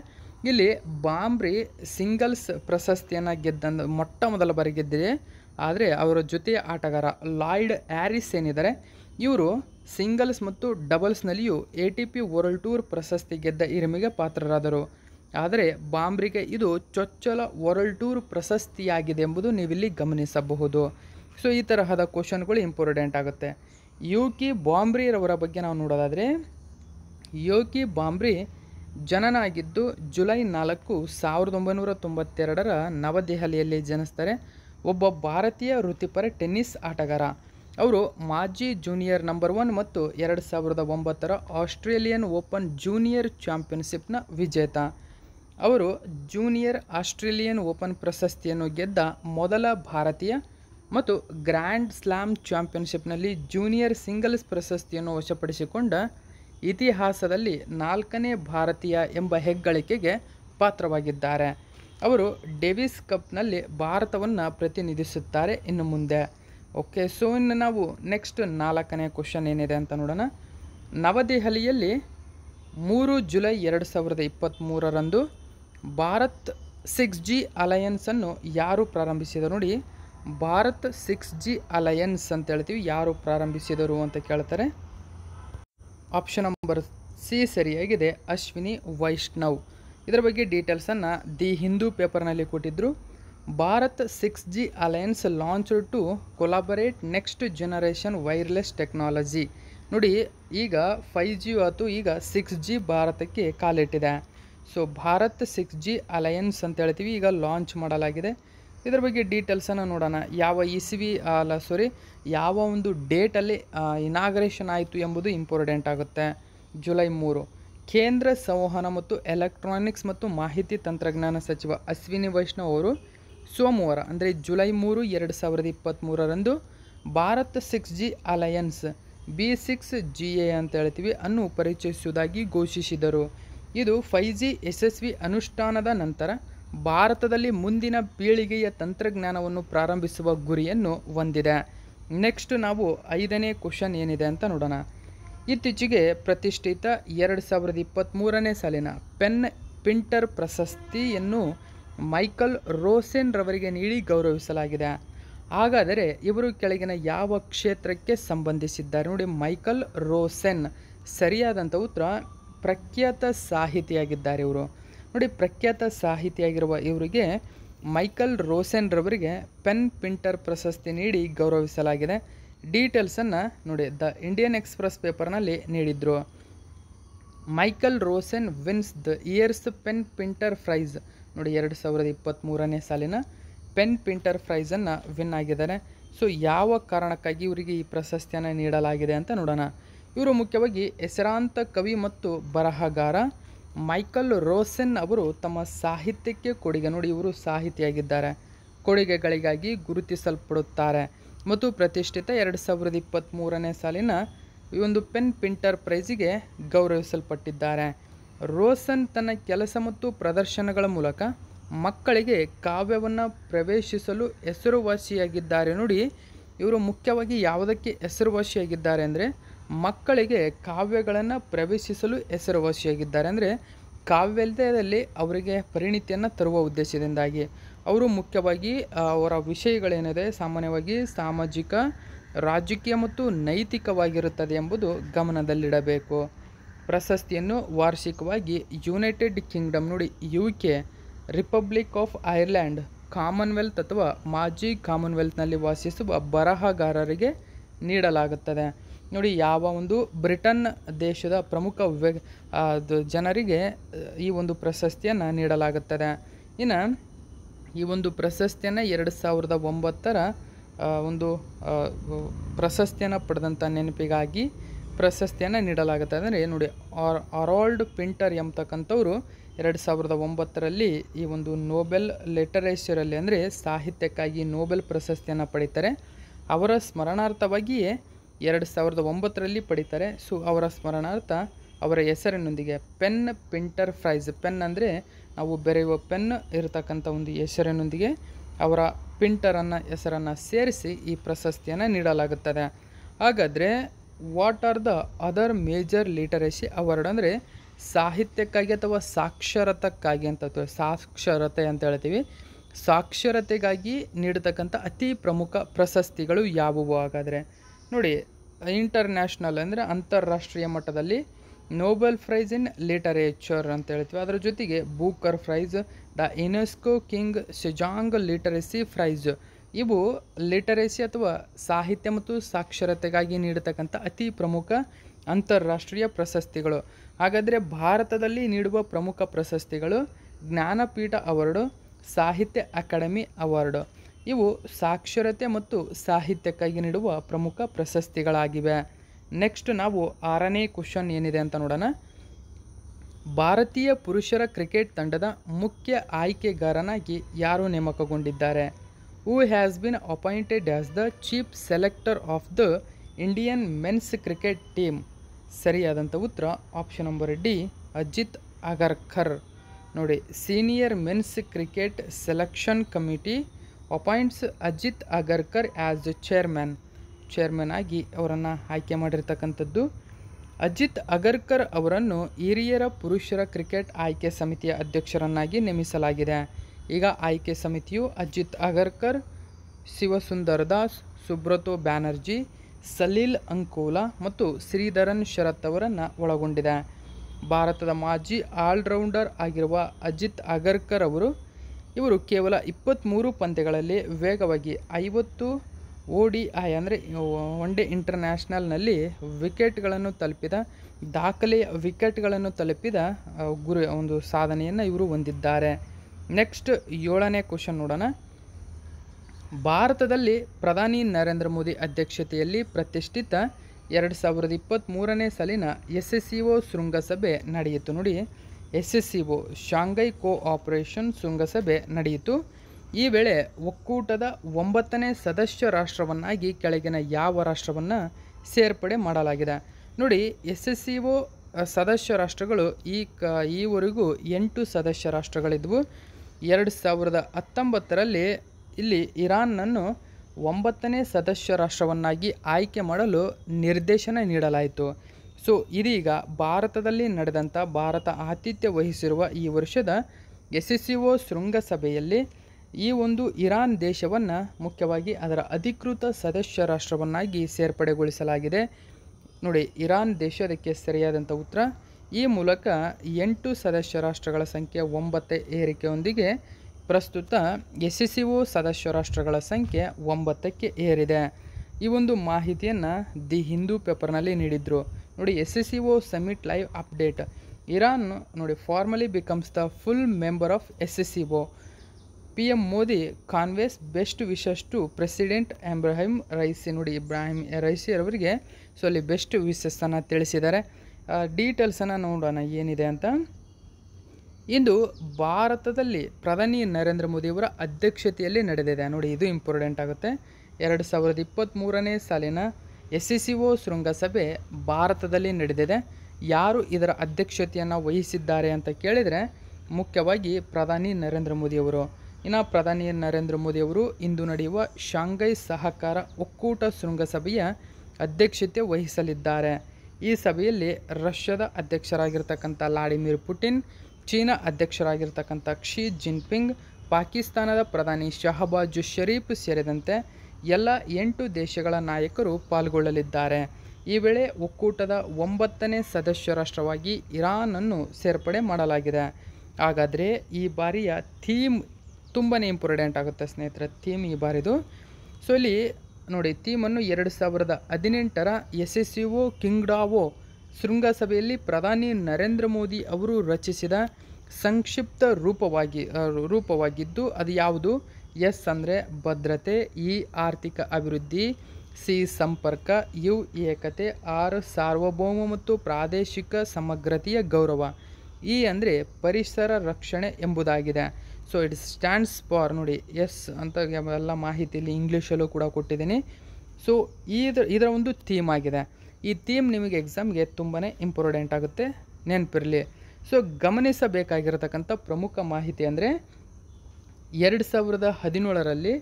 ಇಲ್ಲಿ ಬಾಂಬ್ರಿ ಸಿಂಗಲ್ಸ್ ಪ್ರಶಸ್ತಿಯನ್ನು ಗೆದ್ದಂದು ಮೊಟ್ಟ ಮೊದಲ ಬಾರಿ ಗೆದ್ದಿದೆ ಆದರೆ ಅವರ ಜೊತೆಯ ಆಟಗಾರ ಲಾಯ್ಡ್ ಹ್ಯಾರಿಸ್ ಏನಿದ್ದಾರೆ ಇವರು ಸಿಂಗಲ್ಸ್ ಮತ್ತು ಡಬಲ್ಸ್ನಲ್ಲಿಯೂ A T P world tour ಪ್ರಶಸ್ತಿ ಗೆದ್ದ ಹಿರಿಮೆಗೆ ಪಾತ್ರರಾದರು ಆದರೆ ಬಾಂಬ್ರಿಗೆ ಇದು ಚೊಚ್ಚಲ ವರ್ಲ್ಡ್ ಟೂರ್ ಪ್ರಶಸ್ತಿಯಾಗಿದೆ ಎಂಬುದು ನೀವಿಲ್ಲಿ ಗಮನಿಸಬಹುದು ಸೊ ಈ ತರಹದ ಕ್ವಶನ್ಗಳು ಇಂಪಾರ್ಟೆಂಟ್ ಆಗುತ್ತೆ ಕಿ ಬಾಂಬ್ರಿರವರ ಬಗ್ಗೆ ನಾವು ನೋಡೋದಾದರೆ ಯೋಕಿ ಬಾಂಬ್ರಿ ಜನನ ಆಗಿದ್ದು ಜುಲೈ ನಾಲ್ಕು ಸಾವಿರದ ಒಂಬೈನೂರ ತೊಂಬತ್ತೆರಡರ ನವದೆಹಲಿಯಲ್ಲಿ ಜನಿಸ್ತಾರೆ ಒಬ್ಬ ಭಾರತೀಯ ವೃತ್ತಿಪರ ಟೆನ್ನಿಸ್ ಆಟಗಾರ ಅವರು ಮಾಜಿ ಜೂನಿಯರ್ ನಂಬರ್ ಒನ್ ಮತ್ತು ಎರಡು ಸಾವಿರದ ಒಂಬತ್ತರ ಆಸ್ಟ್ರೇಲಿಯನ್ ಓಪನ್ ಜೂನಿಯರ್ ಚಾಂಪಿಯನ್ಶಿಪ್ನ ವಿಜೇತ ಅವರು ಜೂನಿಯರ್ ಆಸ್ಟ್ರೇಲಿಯನ್ ಓಪನ್ ಪ್ರಶಸ್ತಿಯನ್ನು ಗೆದ್ದ ಮೊದಲ ಭಾರತೀಯ ಮತ್ತು ಗ್ರ್ಯಾಂಡ್ ಸ್ಲ್ಯಾಮ್ ಚಾಂಪಿಯನ್ಶಿಪ್ನಲ್ಲಿ ಜೂನಿಯರ್ ಸಿಂಗಲ್ಸ್ ಪ್ರಶಸ್ತಿಯನ್ನು ವಶಪಡಿಸಿಕೊಂಡ ಇತಿಹಾಸದಲ್ಲಿ ನಾಲ್ಕನೇ ಭಾರತೀಯ ಎಂಬ ಹೆಗ್ಗಳಿಕೆಗೆ ಪಾತ್ರವಾಗಿದ್ದಾರೆ ಅವರು ಡೇವಿಸ್ ಕಪ್ನಲ್ಲಿ ಭಾರತವನ್ನು ಪ್ರತಿನಿಧಿಸುತ್ತಾರೆ ಇನ್ನು ಮುಂದೆ ಓಕೆ ಸೊ ಇನ್ನು ನಾವು ನೆಕ್ಸ್ಟ್ ನಾಲ್ಕನೇ ಕ್ವಶನ್ ಏನಿದೆ ಅಂತ ನೋಡೋಣ ನವದೆಹಲಿಯಲ್ಲಿ ಮೂರು ಜುಲೈ ಎರಡು ಸಾವಿರದ ಇಪ್ಪತ್ತ್ಮೂರರಂದು ಭಾರತ್ ಸಿಕ್ಸ್ ಜಿ ಅಲಯನ್ಸನ್ನು ಯಾರು ಪ್ರಾರಂಭಿಸಿದರು ನೋಡಿ ಭಾರತ್ ಸಿಕ್ಸ್ ಜಿ ಅಲಯನ್ಸ್ ಅಂತ ಹೇಳ್ತೀವಿ ಯಾರು ಪ್ರಾರಂಭಿಸಿದರು ಅಂತ ಕೇಳ್ತಾರೆ ಆಪ್ಷನ್ ನಂಬರ್ ಸಿ ಸರಿಯಾಗಿದೆ ಅಶ್ವಿನಿ ವೈಷ್ಣವ್ ಇದರ ಬಗ್ಗೆ ಡೀಟೇಲ್ಸನ್ನು ದಿ ಹಿಂದೂ ಪೇಪರ್ನಲ್ಲಿ ಕೊಟ್ಟಿದ್ದರು Bharat six G alliance launch to collaborate next generation wireless technology ನೋಡಿ ಈಗ ಫೈ ಜಿ ಆಯಿತು ಈಗ ಸಿಕ್ಸ್ ಜಿ ಭಾರತಕ್ಕೆ ಕಾಲಿಟ್ಟಿದೆ ಸೊ ಭಾರತ್ ಸಿಕ್ಸ್ ಜಿ ಅಲಯನ್ಸ್ ಅಂತ ಹೇಳ್ತೀವಿ ಈಗ ಲಾಂಚ್ ಮಾಡಲಾಗಿದೆ ಇದರ ಬಗ್ಗೆ ಡೀಟೇಲ್ಸನ್ನು ನೋಡೋಣ ಯಾವ ಇ ಸಿ ಅಲ್ಲ ಸಾರಿ ಯಾವ ಒಂದು ಡೇಟಲ್ಲಿ ಇನಾಗ್ರೇಷನ್ ಆಯಿತು ಎಂಬುದು ಇಂಪಾರ್ಟೆಂಟ್ ಆಗುತ್ತೆ ಜುಲೈ ಮೂರು ಕೇಂದ್ರ ಸಂವಹನ ಮತ್ತು ಎಲೆಕ್ಟ್ರಾನಿಕ್ಸ್ ಮತ್ತು ಮಾಹಿತಿ ತಂತ್ರಜ್ಞಾನ ಸಚಿವ ಅಶ್ವಿನಿ ವೈಷ್ಣವ್ ಅವರು ಸೋಮವಾರ ಅಂದರೆ ಜುಲೈ ಮೂರು ಎರಡು ಸಾವಿರದ ಇಪ್ಪತ್ತ್ಮೂರರಂದು Bharat six G alliance B six G A ಅಂತ ಹೇಳ್ತೀವಿ ಅನ್ನು ಪರಿಚಯಿಸುವುದಾಗಿ ಘೋಷಿಸಿದರು ಇದು ಫೈ ಜಿ ಯಶಸ್ವಿ ಅನುಷ್ಠಾನದ ನಂತರ ಭಾರತದಲ್ಲಿ ಮುಂದಿನ ಪೀಳಿಗೆಯ ತಂತ್ರಜ್ಞಾನವನ್ನು ಪ್ರಾರಂಭಿಸುವ ಗುರಿಯನ್ನು ಹೊಂದಿದೆ ನೆಕ್ಸ್ಟ್ ನಾವು ಐದನೇ ಕ್ವಶನ್ ಏನಿದೆ ಅಂತ ನೋಡೋಣ ಇತ್ತೀಚೆಗೆ ಪ್ರತಿಷ್ಠಿತ ಎರಡು ಸಾವಿರದ ಇಪ್ಪತ್ತ್ಮೂರನೇ ಸಾಲಿನ ಪೆನ್ ಪಿಂಟರ್ ಪ್ರಶಸ್ತಿಯನ್ನು ಮೈಕಲ್ ರೋಸೆನ್ ರವರಿಗೆ ನೀಡಿ ಗೌರವಿಸಲಾಗಿದೆ ಹಾಗಾದರೆ ಇವರು ಕೆಳಗಿನ ಯಾವ ಕ್ಷೇತ್ರಕ್ಕೆ ಸಂಬಂಧಿಸಿದ್ದಾರೆ ನೋಡಿ ಮೈಕಲ್ ರೋಸೆನ್ ಸರಿಯಾದಂಥ ಉತ್ತರ ಪ್ರಖ್ಯಾತ ಸಾಹಿತಿಯಾಗಿದ್ದಾರೆ ಇವರು ನೋಡಿ ಪ್ರಖ್ಯಾತ ಸಾಹಿತಿಯಾಗಿರುವ ಇವರಿಗೆ ಮೈಕಲ್ ರೋಸೆನ್ ರವರಿಗೆ ಪೆನ್ ಪಿಂಟರ್ ಪ್ರಶಸ್ತಿ ನೀಡಿ ಗೌರವಿಸಲಾಗಿದೆ ಡೀಟೇಲ್ಸನ್ನು ನೋಡಿ ದ ಇಂಡಿಯನ್ ಎಕ್ಸ್ಪ್ರೆಸ್ ಪೇಪರ್ನಲ್ಲಿ ನೀಡಿದರು Michael Rosen wins the year's PEN Pinter prize ನೋಡಿ ಎರಡು ಸಾವಿರದ ಇಪ್ಪತ್ತ್ಮೂರನೇ ಸಾಲಿನ ಪೆನ್ ಪಿಂಟರ್ ಪ್ರೈಸನ್ನು ವಿನ್ ಆಗಿದ್ದಾರೆ ಸೊ ಯಾವ ಕಾರಣಕ್ಕಾಗಿ ಇವರಿಗೆ ಈ ಪ್ರಶಸ್ತಿಯನ್ನು ನೀಡಲಾಗಿದೆ ಅಂತ ನೋಡೋಣ ಇವರು ಮುಖ್ಯವಾಗಿ ಹೆಸರಾಂತ ಕವಿ ಮತ್ತು ಬರಹಗಾರ ಮೈಕಲ್ ರೋಸೆನ್ ಅವರು ತಮ್ಮ ಸಾಹಿತ್ಯಕ್ಕೆ ಕೊಡುಗೆ ನೋಡಿ ಇವರು ಸಾಹಿತಿಯಾಗಿದ್ದಾರೆ ಕೊಡುಗೆಗಳಿಗಾಗಿ ಗುರುತಿಸಲ್ಪಡುತ್ತಾರೆ ಮತ್ತು ಪ್ರತಿಷ್ಠಿತ ಎರಡು ಸಾವಿರದ ಇಪ್ಪತ್ತ್ಮೂರನೇ ಸಾಲಿನ ಈ ಒಂದು ಪೆನ್ ಪಿಂಟರ್ ಪ್ರೈಸಿಗೆ ಗೌರವಿಸಲ್ಪಟ್ಟಿದ್ದಾರೆ ರೋಸನ್ ತನ್ನ ಕೆಲಸ ಮತ್ತು ಪ್ರದರ್ಶನಗಳ ಮೂಲಕ ಮಕ್ಕಳಿಗೆ ಕಾವ್ಯವನ್ನು ಪ್ರವೇಶಿಸಲು ಹೆಸರುವಾಸಿಯಾಗಿದ್ದಾರೆ ನೋಡಿ ಇವರು ಮುಖ್ಯವಾಗಿ ಯಾವುದಕ್ಕೆ ಹೆಸರುವಾಸಿಯಾಗಿದ್ದಾರೆ ಅಂದರೆ ಮಕ್ಕಳಿಗೆ ಕಾವ್ಯಗಳನ್ನು ಪ್ರವೇಶಿಸಲು ಹೆಸರುವಾಸಿಯಾಗಿದ್ದಾರೆ ಅಂದರೆ ಕಾವ್ಯದಲ್ಲಿ ಅವರಿಗೆ ಪರಿಣಿತಿಯನ್ನು ತರುವ ಉದ್ದೇಶದಿಂದಾಗಿ ಅವರು ಮುಖ್ಯವಾಗಿ ಅವರ ವಿಷಯಗಳೇನಿದೆ ಸಾಮಾನ್ಯವಾಗಿ ಸಾಮಾಜಿಕ ರಾಜಕೀಯ ಮತ್ತು ನೈತಿಕವಾಗಿರುತ್ತದೆ ಎಂಬುದು ಗಮನದಲ್ಲಿಡಬೇಕು ಪ್ರಶಸ್ತಿಯನ್ನು ವಾರ್ಷಿಕವಾಗಿ ಯುನೈಟೆಡ್ ಕಿಂಗ್ಡಮ್ ನೋಡಿ U K Republic of Ireland Commonwealth ಅಥವಾ ಮಾಜಿ ಕಾಮನ್ವೆಲ್ತ್ನಲ್ಲಿ ವಾಸಿಸುವ ಬರಹಗಾರರಿಗೆ ನೀಡಲಾಗುತ್ತದೆ ನೋಡಿ ಯಾವ ಒಂದು ಬ್ರಿಟನ್ ದೇಶದ ಪ್ರಮುಖ ವ್ಯ ಜನರಿಗೆ ಈ ಒಂದು ಪ್ರಶಸ್ತಿಯನ್ನು ನೀಡಲಾಗುತ್ತದೆ ಇನ್ನು ಈ ಒಂದು ಪ್ರಶಸ್ತಿಯನ್ನು ಎರಡು ಸಾವಿರದ ಒಂಬತ್ತರ ಒಂದು ಪ್ರಶಸ್ತಿಯನ್ನು ಪಡೆದಂಥ ನೆನಪಿಗಾಗಿ ಪ್ರಶಸ್ತಿಯನ್ನು ನೀಡಲಾಗುತ್ತೆ ಅಂದರೆ ನೋಡಿ ಆರ್ ಅರಾಲ್ಡ್ ಪಿಂಟರ್ ಎಂಬತಕ್ಕಂಥವರು ಎರಡು ಸಾವಿರದ ಒಂಬತ್ತರಲ್ಲಿ ಈ ಒಂದು ನೋಬೆಲ್ ಲಿಟರೇಚರಲ್ಲಿ ಅಂದರೆ ಸಾಹಿತ್ಯಕ್ಕಾಗಿ ನೋಬೆಲ್ ಪ್ರಶಸ್ತಿಯನ್ನು ಪಡೀತಾರೆ ಅವರ ಸ್ಮರಣಾರ್ಥವಾಗಿಯೇ ಎರಡು ಸಾವಿರದ ಒಂಬತ್ತರಲ್ಲಿ ಪಡೀತಾರೆ ಸೊ ಅವರ ಸ್ಮರಣಾರ್ಥ ಅವರ ಹೆಸರಿನೊಂದಿಗೆ ಪೆನ್ ಪಿಂಟರ್ ಫ್ರೈಸ್ ಪೆನ್ ಅಂದರೆ ನಾವು ಬೆರೆಯುವ ಪೆನ್ ಇರತಕ್ಕಂಥ ಒಂದು ಹೆಸರಿನೊಂದಿಗೆ ಅವರ ಪಿಂಟರನ್ನು ಹೆಸರನ್ನು ಸೇರಿಸಿ ಈ ಪ್ರಶಸ್ತಿಯನ್ನು ನೀಡಲಾಗುತ್ತದೆ ಹಾಗಾದರೆ what are the other major literacy award ಅಂದರೆ ಸಾಹಿತ್ಯಕ್ಕಾಗಿ ಅಥವಾ ಸಾಕ್ಷರತಕ್ಕಾಗಿ ಅಂತ ಸಾಕ್ಷರತೆ ಅಂತ ಹೇಳ್ತೀವಿ ಸಾಕ್ಷರತೆಗಾಗಿ ನೀಡತಕ್ಕಂಥ ಅತಿ ಪ್ರಮುಖ ಪ್ರಶಸ್ತಿಗಳು ಯಾವುವು ಹಾಗಾದರೆ ನೋಡಿ ಇಂಟರ್ನ್ಯಾಷನಲ್ ಅಂದರೆ ಅಂತಾರಾಷ್ಟ್ರೀಯ ಮಟ್ಟದಲ್ಲಿ ನೋಬೆಲ್ ಪ್ರೈಸ್ ಇನ್ ಲಿಟರೇಚರ್ ಅಂತ ಹೇಳ್ತೀವಿ ಅದರ ಜೊತೆಗೆ Booker prize the UNESCO King Sejong literacy prize ಇವು ಲಿಟರೇಸಿ ಅಥವಾ ಸಾಹಿತ್ಯ ಮತ್ತು ಸಾಕ್ಷರತೆಗಾಗಿ ನೀಡತಕ್ಕಂಥ ಅತಿ ಪ್ರಮುಖ ಅಂತಾರಾಷ್ಟ್ರೀಯ ಪ್ರಶಸ್ತಿಗಳು ಹಾಗಾದರೆ ಭಾರತದಲ್ಲಿ ನೀಡುವ ಪ್ರಮುಖ ಪ್ರಶಸ್ತಿಗಳು ಜ್ಞಾನಪೀಠ ಅವಾರ್ಡು ಸಾಹಿತ್ಯ ಅಕಾಡೆಮಿ ಅವಾರ್ಡು ಇವು ಸಾಕ್ಷರತೆ ಮತ್ತು ಸಾಹಿತ್ಯಕ್ಕಾಗಿ ನೀಡುವ ಪ್ರಮುಖ ಪ್ರಶಸ್ತಿಗಳಾಗಿವೆ ನೆಕ್ಸ್ಟ್ ನಾವು ಆರನೇ ಕ್ವಶನ್ ಏನಿದೆ ಅಂತ ನೋಡೋಣ ಭಾರತೀಯ ಪುರುಷರ ಕ್ರಿಕೆಟ್ ತಂಡದ ಮುಖ್ಯ ಆಯ್ಕೆಗಾರನಾಗಿ ಯಾರು ನೇಮಕಗೊಂಡಿದ್ದಾರೆ who has been appointed as the chief selector of the Indian men's cricket team ಸರಿಯಾದಂಥ ಉತ್ತರ option number D Ajit Agarkar ನೋಡಿ senior men's cricket selection committee appoints Ajit Agarkar as chairman chairman ಆಗಿ ಅವರನ್ನು ಆಯ್ಕೆ ಮಾಡಿರ್ತಕ್ಕಂಥದ್ದು ಅಜಿತ್ ಅಗರ್ಕರ್ ಅವರನ್ನು ಹಿರಿಯರ ಪುರುಷರ ಕ್ರಿಕೆಟ್ ಆಯ್ಕೆ ಸಮಿತಿಯ ಅಧ್ಯಕ್ಷರನ್ನಾಗಿ ನೇಮಿಸಲಾಗಿದೆ ಈಗ ಆಯ್ಕೆ ಸಮಿತಿಯು ಅಜಿತ್ ಅಗರ್ಕರ್ ಶಿವಸುಂದರ್ ದಾಸ್ ಸುಬ್ರತೋ ಬ್ಯಾನರ್ಜಿ ಸಲೀಲ್ ಅಂಕೋಲಾ ಮತ್ತು ಶ್ರೀಧರನ್ ಶರತ್ ಅವರನ್ನು ಒಳಗೊಂಡಿದೆ ಭಾರತದ ಮಾಜಿ ಆಲ್ರೌಂಡರ್ ಆಗಿರುವ ಅಜಿತ್ ಅಗರ್ಕರ್ ಅವರು ಇವರು ಕೇವಲ ಇಪ್ಪತ್ತ್ಮೂರು ಪಂದ್ಯಗಳಲ್ಲಿ ವೇಗವಾಗಿ ಐವತ್ತು ಓ ಡಿ ಐ ಅಂದರೆ ಒನ್ ಡೇ ಇಂಟರ್ನ್ಯಾಷನಲ್ನಲ್ಲಿ ವಿಕೆಟ್ಗಳನ್ನು ತಲುಪಿದ ದಾಖಲೆಯ ವಿಕೆಟ್ಗಳನ್ನು ತಲುಪಿದ ಗುರಿ ಒಂದು ಸಾಧನೆಯನ್ನು ಇವರು ಹೊಂದಿದ್ದಾರೆ ನೆಕ್ಸ್ಟ್ ಏಳನೇ ಕ್ವಶನ್ ನೋಡೋಣ ಭಾರತದಲ್ಲಿ ಪ್ರಧಾನಿ ನರೇಂದ್ರ ಮೋದಿ ಅಧ್ಯಕ್ಷತೆಯಲ್ಲಿ ಪ್ರತಿಷ್ಠಿತ ಎರಡು ಸಾವಿರದ ಇಪ್ಪತ್ತ್ಮೂರನೇ ಸಾಲಿನ ಎಸ್ ಎಸ್ ಸಿ ಒ ಶೃಂಗಸಭೆ ನಡೆಯಿತು ನೋಡಿ S S C O Shanghai cooperation ಶೃಂಗಸಭೆ ನಡೆಯಿತು ಈ ವೇಳೆ ಒಕ್ಕೂಟದ ಒಂಬತ್ತನೇ ಸದಸ್ಯ ರಾಷ್ಟ್ರವನ್ನಾಗಿ ಕೆಳಗಿನ ಯಾವ ರಾಷ್ಟ್ರವನ್ನು ಸೇರ್ಪಡೆ ಮಾಡಲಾಗಿದೆ ನೋಡಿ ಎಸ್ ಎಸ್ ಸಿ ಒ ಸದಸ್ಯ ರಾಷ್ಟ್ರಗಳು ಈ ಕ ಈವರೆಗೂ ಎಂಟು ಸದಸ್ಯ ರಾಷ್ಟ್ರಗಳಿದ್ವು ಎರಡು ಸಾವಿರದ ಹತ್ತೊಂಬತ್ತರಲ್ಲಿ ಇಲ್ಲಿ ಇರಾನ್ನನ್ನು ಒಂಬತ್ತನೇ ಸದಸ್ಯ ರಾಷ್ಟ್ರವನ್ನಾಗಿ ಆಯ್ಕೆ ಮಾಡಲು ನಿರ್ದೇಶನ ನೀಡಲಾಯಿತು ಸೊ ಇದೀಗ ಭಾರತದಲ್ಲಿ ನಡೆದಂಥ ಭಾರತ ಆತಿಥ್ಯ ವಹಿಸಿರುವ ಈ ವರ್ಷದ ಎಸ್ ಸಿ ಒ ಶೃಂಗಸಭೆಯಲ್ಲಿ ಈ ಒಂದು ಇರಾನ್ ದೇಶವನ್ನು ಮುಖ್ಯವಾಗಿ ಅದರ ಅಧಿಕೃತ ಸದಸ್ಯ ರಾಷ್ಟ್ರವನ್ನಾಗಿ ಸೇರ್ಪಡೆಗೊಳಿಸಲಾಗಿದೆ ನೋಡಿ ಇರಾನ್ ದೇಶ ಅದಕ್ಕೆ ಸರಿಯಾದಂಥ ಉತ್ತರ ಈ ಮೂಲಕ ಎಂಟು ಸದಸ್ಯ ರಾಷ್ಟ್ರಗಳ ಸಂಖ್ಯೆ ಒಂಬತ್ತೆ ಏರಿಕೆಯೊಂದಿಗೆ ಪ್ರಸ್ತುತ ಎಸ್ ಎಸ್ ಸಿ ಒ ಸದಸ್ಯ ರಾಷ್ಟ್ರಗಳ ಸಂಖ್ಯೆ ಒಂಬತ್ತಕ್ಕೆ ಏರಿದೆ ಈ ಒಂದು ಮಾಹಿತಿಯನ್ನು ದಿ ಹಿಂದೂ ಪೇಪರ್ನಲ್ಲಿ ನೀಡಿದರು ನೋಡಿ S S C O summit live update Iran ನೋಡಿ formally becomes the full member of S C O P M Modi conveys best wishes to president Ebrahim Raisi ನೋಡಿ ಇಬ್ರಾಹಿಂ ರೈಸಿ ಅವರಿಗೆ ಸೊ ಅಲ್ಲಿ ಬೆಸ್ಟ್ ವಿಶಸ್ಸನ್ನು ತಿಳಿಸಿದ್ದಾರೆ ಡೀಟೇಲ್ಸನ್ನು ನೋಡೋಣ ಏನಿದೆ ಅಂತ ಇಂದು ಭಾರತದಲ್ಲಿ ಪ್ರಧಾನಿ ನರೇಂದ್ರ ಮೋದಿಯವರ ಅಧ್ಯಕ್ಷತೆಯಲ್ಲಿ ನಡೆದಿದೆ ನೋಡಿ ಇದು ಇಂಪಾರ್ಟೆಂಟ್ ಆಗುತ್ತೆ ಎರಡು ಸಾವಿರದ ಇಪ್ಪತ್ತ್ಮೂರನೇ ಸಾಲಿನ ಎಸ್ ಸಿ ಸಿ ಒ ಶೃಂಗಸಭೆ ಭಾರತದಲ್ಲಿ ನಡೆದಿದೆ ಯಾರು ಇದರ ಅಧ್ಯಕ್ಷತೆಯನ್ನು ವಹಿಸಿದ್ದಾರೆ ಅಂತ ಕೇಳಿದರೆ ಮುಖ್ಯವಾಗಿ ಪ್ರಧಾನಿ ನರೇಂದ್ರ ಮೋದಿಯವರು ಇನ್ನು ಪ್ರಧಾನಿ ನರೇಂದ್ರ ಮೋದಿಯವರು ಇಂದು ನಡೆಯುವ ಶಾಂಘೈ ಸಹಕಾರ ಒಕ್ಕೂಟ ಶೃಂಗಸಭೆಯ ಅಧ್ಯಕ್ಷತೆ ವಹಿಸಲಿದ್ದಾರೆ ಈ ಸಭೆಯಲ್ಲಿ ರಷ್ಯಾದ ಅಧ್ಯಕ್ಷರಾಗಿರ್ತಕ್ಕಂಥ ವ್ಲಾಡಿಮಿರ್ ಪುಟಿನ್ ಚೀನಾ ಅಧ್ಯಕ್ಷರಾಗಿರ್ತಕ್ಕಂಥ ಕ್ಷಿ ಜಿನ್ಪಿಂಗ್ ಪಾಕಿಸ್ತಾನದ ಪ್ರಧಾನಿ ಶಹಬಾಜ್ ಷರೀಫ್ ಸೇರಿದಂತೆ ಎಲ್ಲ ಎಂಟು ದೇಶಗಳ ನಾಯಕರು ಪಾಲ್ಗೊಳ್ಳಲಿದ್ದಾರೆ ಈ ವೇಳೆ ಒಕ್ಕೂಟದ ಒಂಬತ್ತನೇ ಸದಸ್ಯ ರಾಷ್ಟ್ರವಾಗಿ ಇರಾನನ್ನು ಸೇರ್ಪಡೆ ಮಾಡಲಾಗಿದೆ ಹಾಗಾದರೆ ಈ ಬಾರಿಯ ಥೀಮ್ ತುಂಬಾ ಇಂಪಾರ್ಟೆಂಟ್ ಆಗುತ್ತೆ ಸ್ನೇಹಿತರೆ ಥೀಮ್ ಈ ಬಾರಿದು ಸೊ ಇಲ್ಲಿ ನೋಡಿ ಥೀಮನ್ನು ಎರಡು ಸಾವಿರದ ಹದಿನೆಂಟರ ಎಸ್ ಎಸ್ ಓ ಕಿಂಗ್ಡಾವೋ ಶೃಂಗಸಭೆಯಲ್ಲಿ ಪ್ರಧಾನಿ ನರೇಂದ್ರ ಮೋದಿ ಅವರು ರಚಿಸಿದ ಸಂಕ್ಷಿಪ್ತ ರೂಪವಾಗಿ ರೂಪವಾಗಿದ್ದು ಅದು ಯಾವುದು ಎಸ್ ಅಂದರೆ ಭದ್ರತೆ ಇ ಆರ್ಥಿಕ ಅಭಿವೃದ್ಧಿ ಸಿ ಸಂಪರ್ಕ ಯು ಏಕತೆ ಆರ್ ಸಾರ್ವಭೌಮ ಮತ್ತು ಪ್ರಾದೇಶಿಕ ಸಮಗ್ರತೆಯ ಗೌರವ ಈ ಅಂದರೆ ಪರಿಸರ ರಕ್ಷಣೆ ಎಂಬುದಾಗಿದೆ ಸೊ ಇಟ್ ಸ್ಟ್ಯಾಂಡ್ಸ್ ಫಾರ್ ನೋಡಿ ಎಸ್ ಅಂತ ಎಲ್ಲ ಮಾಹಿತಿಯಲ್ಲಿ ಇಂಗ್ಲೀಷಲ್ಲೂ ಕೂಡ ಕೊಟ್ಟಿದ್ದೀನಿ ಸೊ ಇದರ ಇದರ ಒಂದು ಥೀಮ್ ಆಗಿದೆ ಈ ಥೀಮ್ ನಿಮಗೆ ಎಕ್ಸಾಮ್ಗೆ ತುಂಬಾ ಇಂಪಾರ್ಟೆಂಟ್ ಆಗುತ್ತೆ ನೆನಪಿರಲಿ ಸೊ ಗಮನಿಸಬೇಕಾಗಿರತಕ್ಕಂಥ ಪ್ರಮುಖ ಮಾಹಿತಿ ಅಂದರೆ ಎರಡು ಸಾವಿರದ ಹದಿನೇಳರಲ್ಲಿ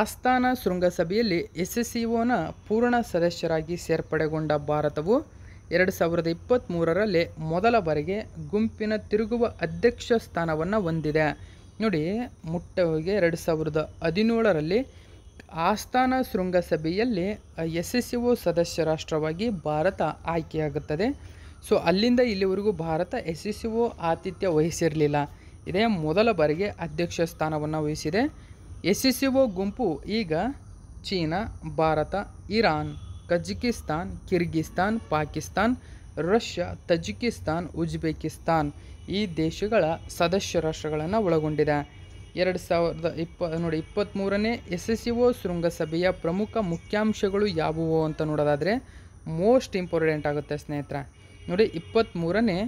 ಆಸ್ಥಾನ ಶೃಂಗಸಭೆಯಲ್ಲಿ ಎಸ್ ಎಸ್ ಸಿ ಓನ ಪೂರ್ಣ ಸದಸ್ಯರಾಗಿ ಸೇರ್ಪಡೆಗೊಂಡ ಭಾರತವು ಎರಡು ಸಾವಿರದ ಇಪ್ಪತ್ತ್ಮೂರರಲ್ಲಿ ಮೊದಲ ಬಾರಿಗೆ ಗುಂಪಿನ ತಿರುಗುವ ಅಧ್ಯಕ್ಷ ಸ್ಥಾನವನ್ನು ಹೊಂದಿದೆ ನೋಡಿ ಮುಟ್ಟವಿಗೆ ಎರಡು ಸಾವಿರದ ಹದಿನೇಳರಲ್ಲಿ ಆಸ್ಥಾನ ಶೃಂಗಸಭೆಯಲ್ಲಿ ಎಸ್ ಎಸ್ ಎಸ್ ಒ ಸದಸ್ಯ ರಾಷ್ಟ್ರವಾಗಿ ಭಾರತ ಆಯ್ಕೆಯಾಗುತ್ತದೆ ಸೊ ಅಲ್ಲಿಂದ ಇಲ್ಲಿವರೆಗೂ ಭಾರತ ಎಸ್ ಎಸ್ ಒ ಆತಿಥ್ಯ ವಹಿಸಿರಲಿಲ್ಲ ಇದೇ ಮೊದಲ ಬಾರಿಗೆ ಅಧ್ಯಕ್ಷ ಸ್ಥಾನವನ್ನು ವಹಿಸಿದೆ ಎಸ್ ಎಸ್ ಒ ಗುಂಪು ಈಗ China Bharat Iran Kazakhstan Kyrgyzstan Pakistan Russia Tajikistan Uzbekistan ಈ ದೇಶಗಳ ಸದಸ್ಯ ರಾಷ್ಟ್ರಗಳನ್ನು ಒಳಗೊಂಡಿದೆ ಎರಡು ಸಾವಿರದ ಇಪ್ಪ ನೋಡಿ ಇಪ್ಪತ್ತ್ಮೂರನೇ ಎಸ್ ಎಸ್ ಸಿ ಒ ಶೃಂಗಸಭೆಯ ಪ್ರಮುಖ ಮುಖ್ಯಾಂಶಗಳು ಯಾವುವು ಅಂತ ನೋಡೋದಾದರೆ ಮೋಸ್ಟ್ ಇಂಪಾರ್ಟೆಂಟ್ ಆಗುತ್ತೆ ಸ್ನೇಹಿತರೆ ನೋಡಿ ಇಪ್ಪತ್ತ್ಮೂರನೇ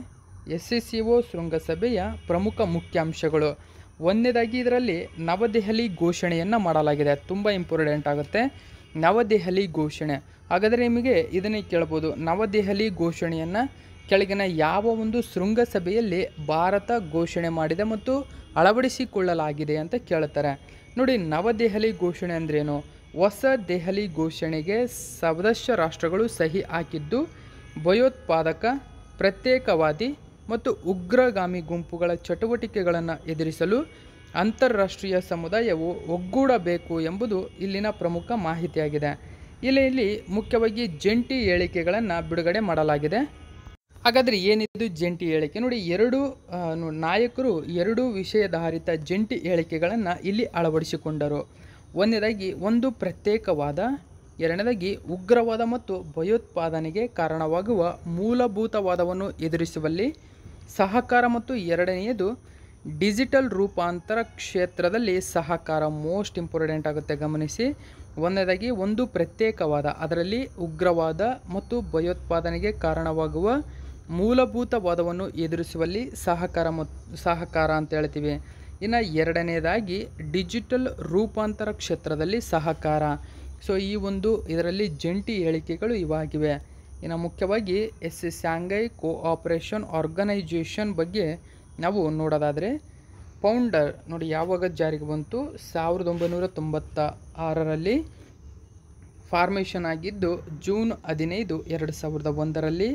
ಎಸ್ ಎಸ್ ಸಿ ಒ ಶೃಂಗಸಭೆಯ ಪ್ರಮುಖ ಮುಖ್ಯಾಂಶಗಳು ಒಂದನೇದಾಗಿ ಇದರಲ್ಲಿ ನವದೆಹಲಿ ಘೋಷಣೆಯನ್ನು ಮಾಡಲಾಗಿದೆ ತುಂಬ ಇಂಪಾರ್ಟೆಂಟ್ ಆಗುತ್ತೆ ನವದೆಹಲಿ ಘೋಷಣೆ ಹಾಗಾದರೆ ನಿಮಗೆ ಇದನ್ನೇ ಕೇಳ್ಬೋದು ನವದೆಹಲಿ ಘೋಷಣೆಯನ್ನು ಕೆಳಗಿನ ಯಾವ ಒಂದು ಶೃಂಗಸಭೆಯಲ್ಲಿ ಭಾರತ ಘೋಷಣೆ ಮಾಡಿದೆ ಮತ್ತು ಅಳವಡಿಸಿಕೊಳ್ಳಲಾಗಿದೆ ಅಂತ ಕೇಳ್ತಾರೆ ನೋಡಿ ನವದೆಹಲಿ ಘೋಷಣೆ ಅಂದ್ರೇನು ಹೊಸ ದೆಹಲಿ ಘೋಷಣೆಗೆ ಸದಸ್ಯ ರಾಷ್ಟ್ರಗಳು ಸಹಿ ಹಾಕಿದ್ದು ಭಯೋತ್ಪಾದಕ ಪ್ರತ್ಯೇಕವಾದಿ ಮತ್ತು ಉಗ್ರಗಾಮಿ ಗುಂಪುಗಳ ಚಟುವಟಿಕೆಗಳನ್ನು ಎದುರಿಸಲು ಅಂತಾರಾಷ್ಟ್ರೀಯ ಸಮುದಾಯವು ಒಗ್ಗೂಡಬೇಕು ಎಂಬುದು ಇಲ್ಲಿನ ಪ್ರಮುಖ ಮಾಹಿತಿಯಾಗಿದೆ ಇಲ್ಲಿ ಇಲ್ಲಿ ಮುಖ್ಯವಾಗಿ ಜಂಟಿ ಹೇಳಿಕೆಗಳನ್ನು ಬಿಡುಗಡೆ ಮಾಡಲಾಗಿದೆ ಹಾಗಾದರೆ ಏನಿದು ಜಂಟಿ ಹೇಳಿಕೆ ನೋಡಿ ಎರಡು ನಾಯಕರು ಎರಡು ವಿಷಯಧಾರಿತ ಜಂಟಿ ಹೇಳಿಕೆಗಳನ್ನು ಇಲ್ಲಿ ಅಳವಡಿಸಿಕೊಂಡರು ಒಂದನೇದಾಗಿ ಒಂದು ಪ್ರತ್ಯೇಕವಾದ ಎರಡನೇದಾಗಿ ಉಗ್ರವಾದ ಮತ್ತು ಭಯೋತ್ಪಾದನೆಗೆ ಕಾರಣವಾಗುವ ಮೂಲಭೂತವಾದವನ್ನು ಎದುರಿಸುವಲ್ಲಿ ಸಹಕಾರ ಮತ್ತು ಎರಡನೆಯದು ಡಿಜಿಟಲ್ ರೂಪಾಂತರ ಕ್ಷೇತ್ರದಲ್ಲಿ ಸಹಕಾರ ಮೋಸ್ಟ್ ಇಂಪಾರ್ಟೆಂಟ್ ಆಗುತ್ತೆ ಗಮನಿಸಿ ಒಂದನೇದಾಗಿ ಒಂದು ಪ್ರತ್ಯೇಕವಾದ ಅದರಲ್ಲಿ ಉಗ್ರವಾದ ಮತ್ತು ಭಯೋತ್ಪಾದನೆಗೆ ಕಾರಣವಾಗುವ ಮೂಲಭೂತವಾದವನ್ನು ಎದುರಿಸುವಲ್ಲಿ ಸಹಕಾರ ಮತ್ತು ಸಹಕಾರ ಅಂತ ಹೇಳ್ತೀವಿ ಇನ್ನು ಎರಡನೇದಾಗಿ ಡಿಜಿಟಲ್ ರೂಪಾಂತರ ಕ್ಷೇತ್ರದಲ್ಲಿ ಸಹಕಾರ ಸೊ ಈ ಒಂದು ಇದರಲ್ಲಿ ಜಂಟಿ ಹೇಳಿಕೆಗಳು ಇವಾಗಿವೆ ಇನ್ನು ಮುಖ್ಯವಾಗಿ ಎಸ್ ಶಾಂಘೈ ಕೋಆಪರೇಷನ್ ಆರ್ಗನೈಜೇಷನ್ ಬಗ್ಗೆ ನಾವು ನೋಡೋದಾದರೆ ಪೌಂಡರ್ ನೋಡಿ ಯಾವಾಗ ಜಾರಿಗೆ ಬಂತು ಸಾವಿರದ ಒಂಬೈನೂರ ತೊಂಬತ್ತ ಆರರಲ್ಲಿ ಫಾರ್ಮೇಷನ್ ಆಗಿದ್ದು ಜೂನ್ ಹದಿನೈದು ಎರಡು ಸಾವಿರದ ಒಂದರಲ್ಲಿ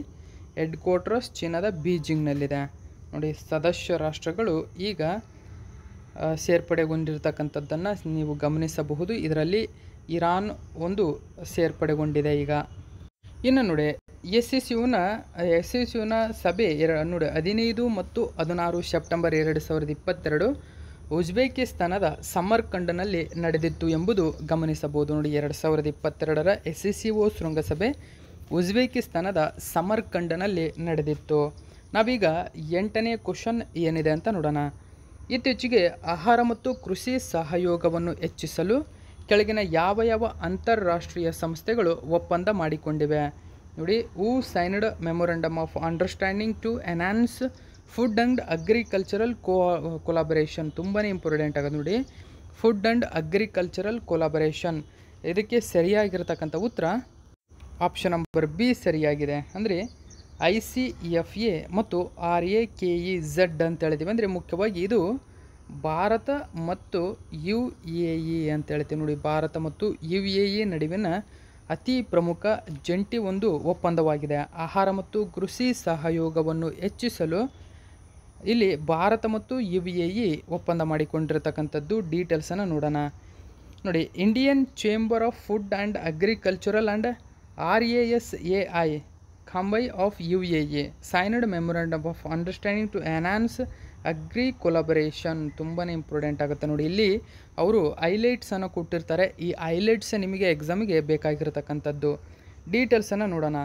ಹೆಡ್ ಕ್ವಾರ್ಟರ್ಸ್ ಚೀನಾದ ಬೀಜಿಂಗ್ನಲ್ಲಿದೆ ನೋಡಿ ಸದಸ್ಯ ರಾಷ್ಟ್ರಗಳು ಈಗ ಸೇರ್ಪಡೆಗೊಂಡಿರ್ತಕ್ಕಂಥದ್ದನ್ನು ನೀವು ಗಮನಿಸಬಹುದು ಇದರಲ್ಲಿ ಇರಾನ್ ಒಂದು ಸೇರ್ಪಡೆಗೊಂಡಿದೆ ಈಗ ಇನ್ನು ನೋಡಿ ಎಸ್ ಎಸ್ ಯುನ ಎಸ್ ಎಸ್ ಯುನ ಸಭೆ ಎರ ನೋಡಿ ಹದಿನೈದು ಮತ್ತು ಹದಿನಾರು ಸೆಪ್ಟೆಂಬರ್ ಎರಡು ಸಾವಿರದ ಇಪ್ಪತ್ತೆರಡು ಉಜ್ಬೇಕಿಸ್ತಾನದ ಸಮರ್ಖಂಡ್ನಲ್ಲಿ ನಡೆದಿತ್ತು ಎಂಬುದು ಗಮನಿಸಬಹುದು ನೋಡಿ ಎರಡು ಸಾವಿರದ ಇಪ್ಪತ್ತೆರಡರ ಎಸ್ ಎಸ್ ಸಿ ಓ ಶೃಂಗಸಭೆ ಉಜ್ಬೇಕಿಸ್ತಾನದ ಸಮರ್ಖಂಡ್ನಲ್ಲಿ ನಡೆದಿತ್ತು ನಾವೀಗ ಎಂಟನೇ ಕ್ವಶನ್ ಏನಿದೆ ಅಂತ ನೋಡೋಣ ಇತ್ತೀಚೆಗೆ ಆಹಾರ ಮತ್ತು ಕೃಷಿ ಸಹಯೋಗವನ್ನು ಹೆಚ್ಚಿಸಲು ಕೆಳಗಿನ ಯಾವ ಯಾವ ಅಂತಾರಾಷ್ಟ್ರೀಯ ಸಂಸ್ಥೆಗಳು ಒಪ್ಪಂದ ಮಾಡಿಕೊಂಡಿವೆ ನೋಡಿ who signed memorandum of understanding to enhance food and agricultural co collaboration ತುಂಬಾ ಇಂಪಾರ್ಟೆಂಟ್ ಆಗೋದು ನೋಡಿ ಫುಡ್ ಆ್ಯಂಡ್ ಅಗ್ರಿಕಲ್ಚರಲ್ ಕೊಲಾಬರೇಷನ್ ಇದಕ್ಕೆ ಸರಿಯಾಗಿರ್ತಕ್ಕಂಥ ಉತ್ತರ ಆಪ್ಷನ್ ನಂಬರ್ ಬಿ ಸರಿಯಾಗಿದೆ ಅಂದರೆ ಐ ಸಿ ಎಫ್ ಎ ಮತ್ತು R A K E Z ಅಂತ ಹೇಳ್ತೀವಿ ಅಂದರೆ ಮುಖ್ಯವಾಗಿ ಇದು ಭಾರತ ಮತ್ತು ಯು ಎ ಇ ಅಂತ ಹೇಳ್ತೀವಿ ನೋಡಿ ಭಾರತ ಮತ್ತು ಯು ಎ ಇ ನಡುವಿನ ಅತಿ ಪ್ರಮುಖ ಜಂಟಿ ಒಂದು ಒಪ್ಪಂದವಾಗಿದೆ ಆಹಾರ ಮತ್ತು ಕೃಷಿ ಸಹಯೋಗವನ್ನು ಹೆಚ್ಚಿಸಲು ಇಲ್ಲಿ ಭಾರತ ಮತ್ತು ಯು ವಿ ಎ ಒಪ್ಪಂದ ಮಾಡಿಕೊಂಡಿರತಕ್ಕಂಥದ್ದು ಡೀಟೇಲ್ಸನ್ನು ನೋಡೋಣ ನೋಡಿ Indian chamber of food and agricultural and R A S A I ಕಂಬೈ of U A A signed memorandum of understanding to enhance agri collaboration ತುಂಬಾ ಇಂಪಾರ್ಟೆಂಟ್ ಆಗುತ್ತೆ ನೋಡಿ ಇಲ್ಲಿ ಅವರು ಐಲೈಟ್ಸನ್ನು ಕೊಟ್ಟಿರ್ತಾರೆ ಈ ಐಲೈಟ್ಸ್ ನಿಮಗೆ ಎಕ್ಸಾಮಿಗೆ ಬೇಕಾಗಿರತಕ್ಕಂಥದ್ದು ಡೀಟೇಲ್ಸನ್ನು ನೋಡೋಣ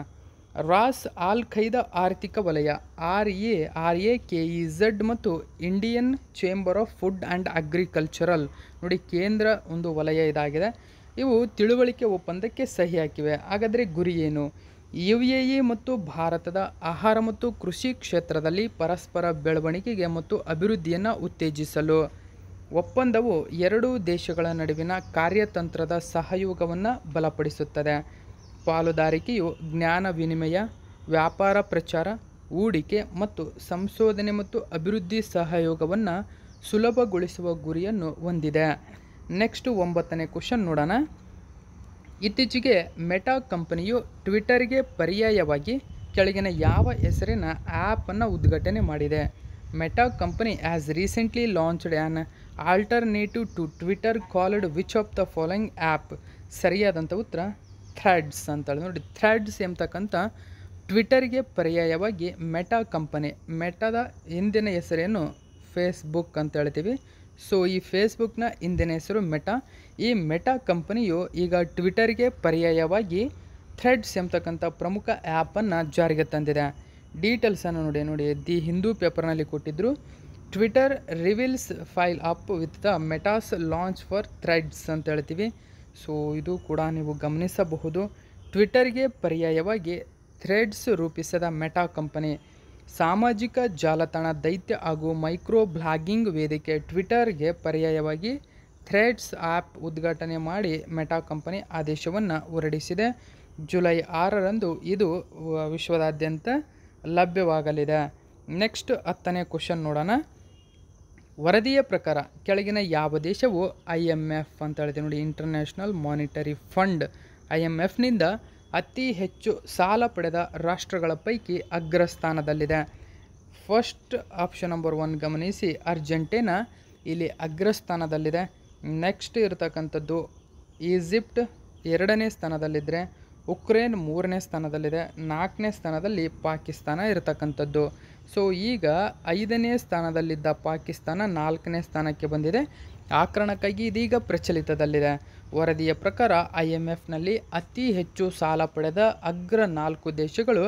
ರಾಸ್ ಆಲ್ ಖೈದ ಆರ್ಥಿಕ ವಲಯ R A R A K E Z ಮತ್ತು Indian chamber of food and agricultural ನೋಡಿ ಕೇಂದ್ರ ಒಂದು ವಲಯ ಇದಾಗಿದೆ ಇವು ತಿಳುವಳಿಕೆ ಒಪ್ಪಂದಕ್ಕೆ ಸಹಿ ಹಾಕಿವೆ ಹಾಗಾದರೆ ಗುರಿ ಏನು ಯು ಎ ಇ ಮತ್ತು ಭಾರತದ ಆಹಾರ ಮತ್ತು ಕೃಷಿ ಕ್ಷೇತ್ರದಲ್ಲಿ ಪರಸ್ಪರ ಬೆಳವಣಿಗೆಗೆ ಮತ್ತು ಅಭಿವೃದ್ಧಿಯನ್ನು ಉತ್ತೇಜಿಸಲು ಒಪ್ಪಂದವು ಎರಡೂ ದೇಶಗಳ ನಡುವಿನ ಕಾರ್ಯತಂತ್ರದ ಸಹಯೋಗವನ್ನು ಬಲಪಡಿಸುತ್ತದೆ ಪಾಲುದಾರಿಕೆಯು ಜ್ಞಾನ ವಿನಿಮಯ ವ್ಯಾಪಾರ ಪ್ರಚಾರ ಹೂಡಿಕೆ ಮತ್ತು ಸಂಶೋಧನೆ ಮತ್ತು ಅಭಿವೃದ್ಧಿ ಸಹಯೋಗವನ್ನು ಸುಲಭಗೊಳಿಸುವ ಗುರಿಯನ್ನು ಹೊಂದಿದೆ ನೆಕ್ಸ್ಟ್ ಒಂಬತ್ತನೇ ಕ್ವಶನ್ ನೋಡೋಣ ಇತ್ತೀಚೆಗೆ ಮೆಟಾ ಕಂಪನಿಯು ಟ್ವಿಟರ್ಗೆ ಪರ್ಯಾಯವಾಗಿ ಕೆಳಗಿನ ಯಾವ ಹೆಸರಿನ ಆ್ಯಪನ್ನು ಉದ್ಘಾಟನೆ ಮಾಡಿದೆ Meta company as recently launched an alternative to Twitter called which of the following app ಸರಿಯಾದಂಥ ಉತ್ತರ ಥ್ರೆಡ್ಸ್ ಅಂತ ಹೇಳಿ ನೋಡಿ ಥ್ರೆಡ್ಸ್ ಎಂಬತಕ್ಕಂಥ ಟ್ವಿಟರ್ಗೆ ಪರ್ಯಾಯವಾಗಿ ಮೆಟಾ ಕಂಪನಿ ಮೆಟಾದ ಹಿಂದಿನ ಹೆಸರೇನು ಫೇಸ್ಬುಕ್ ಅಂತ ಹೇಳ್ತೀವಿ ಸೊ ಈ ಫೇಸ್ಬುಕ್ನ ಹಿಂದಿನ ಹೆಸರು ಮೆಟಾ ಈ ಮೆಟಾ ಕಂಪನಿಯು ಈಗ ಟ್ವಿಟರ್ಗೆ ಪರ್ಯಾಯವಾಗಿ ಥ್ರೆಡ್ಸ್ ಎಂಬತಕ್ಕಂಥ ಪ್ರಮುಖ ಆ್ಯಪನ್ನು ಜಾರಿಗೆ ತಂದಿದೆ ಡೀಟೇಲ್ಸನ್ನು ನೋಡಿ ನೋಡಿ ದಿ ಹಿಂದೂ ಪೇಪರ್ನಲ್ಲಿ ಕೊಟ್ಟಿದ್ದರು Twitter reveals file up with the Meta's launch for Threads ಅಂತ ಹೇಳ್ತೀವಿ ಸೊ ಇದು ಕೂಡ ನೀವು ಗಮನಿಸಬಹುದು ಟ್ವಿಟರ್ಗೆ ಪರ್ಯಾಯವಾಗಿ ಥ್ರೆಡ್ಸ್ ರೂಪಿಸದ ಮೆಟಾ ಕಂಪನಿ ಸಾಮಾಜಿಕ ಜಾಲತಾಣ ದೈತ್ಯ ಹಾಗೂ ಮೈಕ್ರೋ ಬ್ಲಾಗಿಂಗ್ ವೇದಿಕೆ ಟ್ವಿಟರ್ಗೆ ಪರ್ಯಾಯವಾಗಿ ಥ್ರೆಡ್ಸ್ ಆ್ಯಪ್ ಉದ್ಘಾಟನೆ ಮಾಡಿ ಮೆಟಾ ಕಂಪನಿ ಆದೇಶವನ್ನು ಹೊರಡಿಸಿದೆ ಜುಲೈ ಆರರಂದು ಇದು ವಿಶ್ವದಾದ್ಯಂತ ಲಭ್ಯವಾಗಲಿದೆ ನೆಕ್ಸ್ಟ್ ಹತ್ತನೇ ಕ್ವಶನ್ ನೋಡೋಣ ವರದಿಯ ಪ್ರಕಾರ ಕೆಳಗಿನ ಯಾವ ದೇಶವು ಐ ಎಮ್ ಎಫ್ ಅಂತ ಹೇಳಿದೆ ನೋಡಿ International Monetary Fund I M ಎಫ್ನಿಂದ ಅತಿ ಹೆಚ್ಚು ಸಾಲ ಪಡೆದ ರಾಷ್ಟ್ರಗಳ ಪೈಕಿ ಅಗ್ರಸ್ಥಾನದಲ್ಲಿದೆ ಫಸ್ಟ್ ಆಪ್ಷನ್ ನಂಬರ್ ಒನ್ ಗಮನಿಸಿ ಅರ್ಜೆಂಟೀನಾ ಇಲ್ಲಿ ಅಗ್ರಸ್ಥಾನದಲ್ಲಿದೆ ನೆಕ್ಸ್ಟ್ ಇರತಕ್ಕಂಥದ್ದು ಈಜಿಪ್ಟ್ ಎರಡನೇ ಸ್ಥಾನದಲ್ಲಿದ್ದರೆ ಉಕ್ರೇನ್ ಮೂರನೇ ಸ್ಥಾನದಲ್ಲಿದೆ ನಾಲ್ಕನೇ ಸ್ಥಾನದಲ್ಲಿ ಪಾಕಿಸ್ತಾನ ಇರತಕ್ಕಂಥದ್ದು ಸೊ ಈಗ ಐದನೇ ಸ್ಥಾನದಲ್ಲಿದ್ದ ಪಾಕಿಸ್ತಾನ ನಾಲ್ಕನೇ ಸ್ಥಾನಕ್ಕೆ ಬಂದಿದೆ ಆಕ್ರಮಣಕ್ಕಾಗಿ ಇದೀಗ ಪ್ರಚಲಿತದಲ್ಲಿದೆ ವರದಿಯ ಪ್ರಕಾರ ಐ ಎಮ್ ಎಫ್ನಲ್ಲಿ ಅತಿ ಹೆಚ್ಚು ಸಾಲ ಪಡೆದ ಅಗ್ರ ನಾಲ್ಕು ದೇಶಗಳು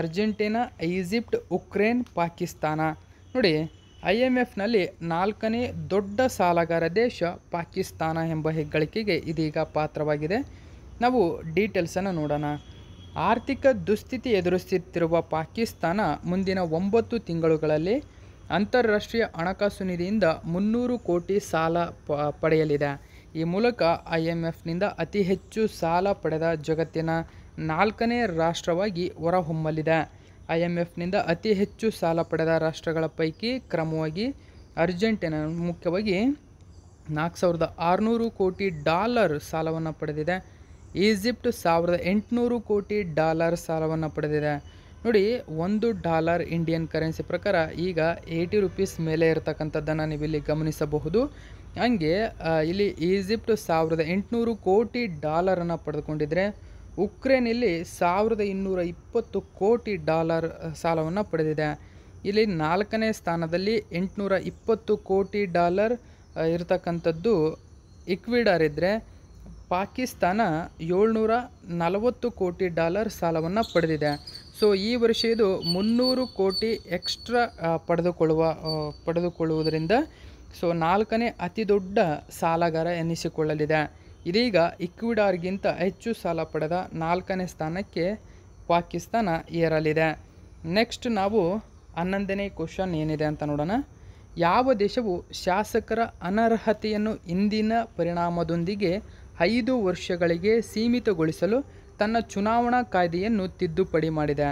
ಅರ್ಜೆಂಟೀನಾ ಈಜಿಪ್ಟ್ ಉಕ್ರೇನ್ ಪಾಕಿಸ್ತಾನ ನೋಡಿ ಐ ಎಮ್ ಎಫ್ನಲ್ಲಿ ನಾಲ್ಕನೇ ದೊಡ್ಡ ಸಾಲಗಾರ ದೇಶ ಪಾಕಿಸ್ತಾನ ಎಂಬ ಹೆಗ್ಗಳಿಕೆಗೆ ಇದೀಗ ಪಾತ್ರವಾಗಿದೆ ನಾವು ಡೀಟೇಲ್ಸನ್ನು ನೋಡೋಣ ಆರ್ಥಿಕ ದುಸ್ಥಿತಿ ಎದುರಿಸುತ್ತಿರುವ ಪಾಕಿಸ್ತಾನ ಮುಂದಿನ ಒಂಬತ್ತು ತಿಂಗಳುಗಳಲ್ಲಿ ಅಂತಾರಾಷ್ಟ್ರೀಯ ಹಣಕಾಸು ನಿಧಿಯಿಂದ ಮುನ್ನೂರು ಕೋಟಿ ಸಾಲ ಪಡೆಯಲಿದೆ ಈ ಮೂಲಕ ಐ ಎಮ್ ಎಫ್ನಿಂದ ಅತಿ ಹೆಚ್ಚು ಸಾಲ ಪಡೆದ ಜಗತ್ತಿನ ನಾಲ್ಕನೇ ರಾಷ್ಟ್ರವಾಗಿ ಹೊರಹೊಮ್ಮಲಿದೆ ಐ ಎಂ ಎಫ್ನಿಂದ ಅತಿ ಹೆಚ್ಚು ಸಾಲ ಪಡೆದ ರಾಷ್ಟ್ರಗಳ ಪೈಕಿ ಕ್ರಮವಾಗಿ ಅರ್ಜೆಂಟೀನಾ ಮುಖ್ಯವಾಗಿ ನಾಲ್ಕು ಸಾವಿರದ ಆರುನೂರು ಕೋಟಿ ಡಾಲರ್ ಸಾಲವನ್ನು ಪಡೆದಿದೆ ಈಜಿಪ್ಟ್ ಸಾವಿರದ ಎಂಟುನೂರು ಕೋಟಿ ಡಾಲರ್ ಸಾಲವನ್ನು ಪಡೆದಿದೆ ನೋಡಿ ಒಂದು ಡಾಲರ್ ಇಂಡಿಯನ್ ಕರೆನ್ಸಿ ಪ್ರಕಾರ ಈಗ ಏಯ್ಟಿ ರುಪೀಸ್ ಮೇಲೆ ಇರತಕ್ಕಂಥದ್ದನ್ನು ನೀವಿಲ್ಲಿ ಗಮನಿಸಬಹುದು ಹಂಗೆ ಇಲ್ಲಿ ಈಜಿಪ್ಟ್ ಸಾವಿರದ ಎಂಟುನೂರು ಕೋಟಿ ಡಾಲರನ್ನು ಪಡೆದುಕೊಂಡಿದ್ರೆ ಉಕ್ರೇನ್ ಇಲ್ಲಿ ಸಾವಿರದ ಇನ್ನೂರ ಇಪ್ಪತ್ತು ಕೋಟಿ ಡಾಲರ್ ಸಾಲವನ್ನು ಪಡೆದಿದೆ ಇಲ್ಲಿ ನಾಲ್ಕನೇ ಸ್ಥಾನದಲ್ಲಿ ಎಂಟುನೂರ ಇಪ್ಪತ್ತು ಕೋಟಿ ಡಾಲರ್ ಇರತಕ್ಕಂಥದ್ದು ಇಕ್ವಿಡಾರ್ ಇದ್ದರೆ ಪಾಕಿಸ್ತಾನ ಏಳ್ನೂರ ನಲವತ್ತು ಕೋಟಿ ಡಾಲರ್ ಸಾಲವನ್ನು ಪಡೆದಿದೆ ಸೊ ಈ ವರ್ಷ ಇದು ಮುನ್ನೂರು ಕೋಟಿ ಎಕ್ಸ್ಟ್ರಾ ಪಡೆದುಕೊಳ್ಳುವ ಪಡೆದುಕೊಳ್ಳುವುದರಿಂದ ಸೊ ನಾಲ್ಕನೇ ಅತಿ ದೊಡ್ಡ ಸಾಲಗಾರ ಎನಿಸಿಕೊಳ್ಳಲಿದೆ ಇದೀಗ ಇಕ್ವಿಡಾರ್ಗಿಂತ ಹೆಚ್ಚು ಸಾಲ ಪಡೆದ ನಾಲ್ಕನೇ ಸ್ಥಾನಕ್ಕೆ ಪಾಕಿಸ್ತಾನ ಏರಲಿದೆ ನೆಕ್ಸ್ಟ್ ನಾವು ಹನ್ನೊಂದನೇ ಕ್ವಶನ್ ಏನಿದೆ ಅಂತ ನೋಡೋಣ ಯಾವ ದೇಶವು ಶಾಸಕರ ಅನರ್ಹತೆಯನ್ನು ಇಂದಿನ ಪರಿಣಾಮದೊಂದಿಗೆ ಐದು ವರ್ಷಗಳಿಗೆ ಸೀಮಿತಗೊಳಿಸಲು ತನ್ನ ಚುನಾವಣಾ ಕಾಯ್ದೆಯನ್ನು ತಿದ್ದುಪಡಿ ಮಾಡಿದೆ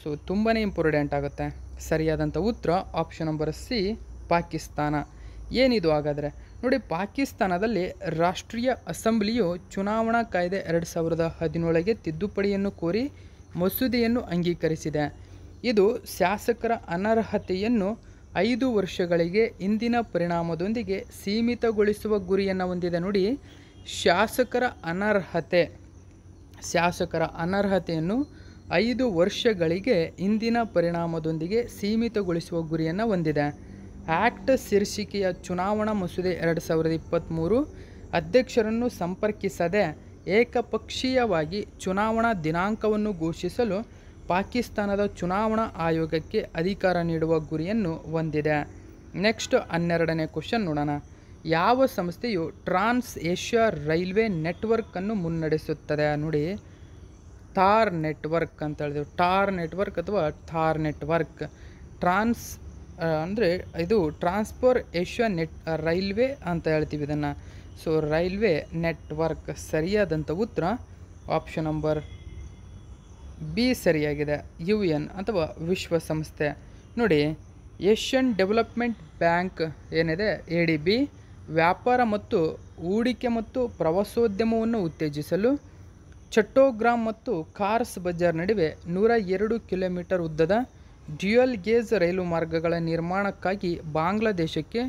ಸೊ ತುಂಬಾ ಇಂಪಾರ್ಟೆಂಟ್ ಆಗುತ್ತೆ ಸರಿಯಾದಂಥ ಉತ್ತರ ಆಪ್ಷನ್ ನಂಬರ್ ಸಿ ಪಾಕಿಸ್ತಾನ ಏನಿದು ಹಾಗಾದರೆ ನೋಡಿ ಪಾಕಿಸ್ತಾನದಲ್ಲಿ ರಾಷ್ಟ್ರೀಯ ಅಸೆಂಬ್ಲಿಯು ಚುನಾವಣಾ ಕಾಯ್ದೆ ಎರಡು ಸಾವಿರದ ಹದಿನೇಳಗೆ ತಿದ್ದುಪಡಿಯನ್ನು ಕೋರಿ ಮಸೂದೆಯನ್ನು ಅಂಗೀಕರಿಸಿದೆ ಇದು ಶಾಸಕರ ಅನರ್ಹತೆಯನ್ನು ಐದು ವರ್ಷಗಳಿಗೆ ಇಂದಿನ ಪರಿಣಾಮದೊಂದಿಗೆ ಸೀಮಿತಗೊಳಿಸುವ ಗುರಿಯನ್ನು ಹೊಂದಿದೆ ನೋಡಿ ಶಾಸಕರ ಅನರ್ಹತೆ ಶಾಸಕರ ಅನರ್ಹತೆಯನ್ನು ಐದು ವರ್ಷಗಳಿಗೆ ಇಂದಿನ ಪರಿಣಾಮದೊಂದಿಗೆ ಸೀಮಿತಗೊಳಿಸುವ ಗುರಿಯನ್ನು ಹೊಂದಿದೆ ಆ್ಯಕ್ಟ್ ಶೀರ್ಷಿಕೆಯ ಚುನಾವಣಾ ಮಸೂದೆ ಎರಡು ಸಾವಿರದ ಇಪ್ಪತ್ತ್ಮೂರು ಅಧ್ಯಕ್ಷರನ್ನು ಸಂಪರ್ಕಿಸದೆ ಏಕಪಕ್ಷೀಯವಾಗಿ ಚುನಾವಣಾ ದಿನಾಂಕವನ್ನು ಘೋಷಿಸಲು ಪಾಕಿಸ್ತಾನದ ಚುನಾವಣಾ ಆಯೋಗಕ್ಕೆ ಅಧಿಕಾರ ನೀಡುವ ಗುರಿಯನ್ನು ಹೊಂದಿದೆ ನೆಕ್ಸ್ಟ್ ಹನ್ನೆರಡನೇ ಕ್ವಶನ್ ನೋಡೋಣ ಯಾವ ಸಂಸ್ಥೆಯು ಟ್ರಾನ್ಸ್ ಏಷ್ಯಾ ರೈಲ್ವೆ ನೆಟ್ವರ್ಕನ್ನು ಮುನ್ನಡೆಸುತ್ತದೆ ನೋಡಿ ಥಾರ್ ನೆಟ್ವರ್ಕ್ ಅಂತ ಹೇಳಿದ್ರು ಟಾರ್ ನೆಟ್ವರ್ಕ್ ಅಥವಾ ಥಾರ್ ನೆಟ್ವರ್ಕ್ ಟ್ರಾನ್ಸ್ ಅಂದರೆ ಇದು ಟ್ರಾನ್ಸ್ಫೋರ್ ಏಷ್ಯಾ ನೆಟ್ ರೈಲ್ವೆ ಅಂತ ಹೇಳ್ತೀವಿ ಇದನ್ನು ಸೊ ರೈಲ್ವೆ ನೆಟ್ವರ್ಕ್ ಸರಿಯಾದಂಥ ಉತ್ತರ ಆಪ್ಷನ್ ನಂಬರ್ ಬಿ ಸರಿಯಾಗಿದೆ ಯು ಎನ್ ಅಥವಾ ವಿಶ್ವಸಂಸ್ಥೆ ನೋಡಿ ಏಷ್ಯನ್ ಡೆವಲಪ್ಮೆಂಟ್ ಬ್ಯಾಂಕ್ ಏನಿದೆ ಎ ಡಿ ಬಿ ವ್ಯಾಪಾರ ಮತ್ತು ಹೂಡಿಕೆ ಮತ್ತು ಪ್ರವಾಸೋದ್ಯಮವನ್ನು ಉತ್ತೇಜಿಸಲು ಚಟ್ಟೋಗ್ರಾಮ್ ಮತ್ತು ಕಾರ್ಸ್ ಬಜಾರ್ ನಡುವೆ ನೂರ ಎರಡು ಕಿಲೋಮೀಟರ್ ಉದ್ದದ ಡ್ಯುಯಲ್ ಗೇಜ್ ರೈಲು ಮಾರ್ಗಗಳ ನಿರ್ಮಾಣಕ್ಕಾಗಿ ಬಾಂಗ್ಲಾದೇಶಕ್ಕೆ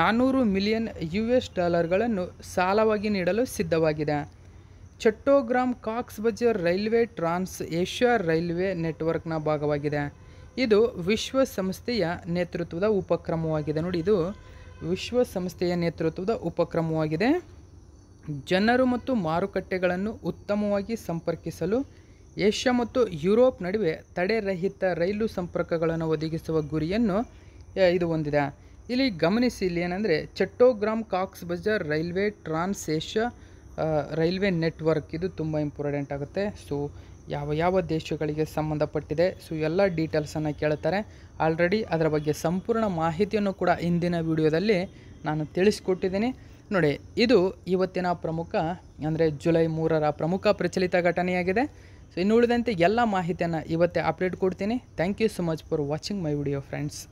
ನಾನ್ನೂರು ಮಿಲಿಯನ್ ಯು ಎಸ್ ಡಾಲರ್ಗಳನ್ನು ಸಾಲವಾಗಿ ನೀಡಲು ಸಿದ್ಧವಾಗಿದೆ Chattogram Cox's Bazar railway trans Asia railway ನೆಟ್ವರ್ಕ್ನ ಭಾಗವಾಗಿದೆ ಇದು ವಿಶ್ವಸಂಸ್ಥೆಯ ನೇತೃತ್ವದ ಉಪಕ್ರಮವಾಗಿದೆ ನೋಡಿ ಇದು ವಿಶ್ವಸಂಸ್ಥೆಯ ನೇತೃತ್ವದ ಉಪಕ್ರಮವಾಗಿದೆ ಜನರು ಮತ್ತು ಮಾರುಕಟ್ಟೆಗಳನ್ನು ಉತ್ತಮವಾಗಿ ಸಂಪರ್ಕಿಸಲು ಏಷ್ಯಾ ಮತ್ತು ಯುರೋಪ್ ನಡುವೆ ತಡೆರಹಿತ ರೈಲು ಸಂಪರ್ಕಗಳನ್ನು ಒದಗಿಸುವ ಗುರಿಯನ್ನು ಇದು ಹೊಂದಿದೆ ಇಲ್ಲಿ ಗಮನಿಸಿ ಇಲ್ಲಿ ಏನಂದರೆ Chattogram Cox's Bazar railway trans Asia railway network ಇದು ತುಂಬ ಇಂಪಾರ್ಟೆಂಟ್ ಆಗುತ್ತೆ ಸೊ ಯಾವ ಯಾವ ದೇಶಗಳಿಗೆ ಸಂಬಂಧಪಟ್ಟಿದೆ ಸೊ ಎಲ್ಲ ಡೀಟೇಲ್ಸನ್ನು ಕೇಳ್ತಾರೆ ಆಲ್ರೆಡಿ ಅದರ ಬಗ್ಗೆ ಸಂಪೂರ್ಣ ಮಾಹಿತಿಯನ್ನು ಕೂಡ ಇಂದಿನ ವಿಡಿಯೋದಲ್ಲಿ ನಾನು ತಿಳಿಸ್ಕೊಟ್ಟಿದ್ದೀನಿ ನೋಡಿ ಇದು ಇವತ್ತಿನ ಪ್ರಮುಖ ಅಂದರೆ ಜುಲೈ ಮೂರರ ಪ್ರಮುಖ ಪ್ರಚಲಿತ ಘಟನೆಯಾಗಿದೆ ಸೊ ಇನ್ನು ಉಳಿದಂತೆ ಎಲ್ಲ ಮಾಹಿತಿಯನ್ನು ಇವತ್ತೇ ಅಪ್ಡೇಟ್ ಕೊಡ್ತೀನಿ thank you so much for watching my video friends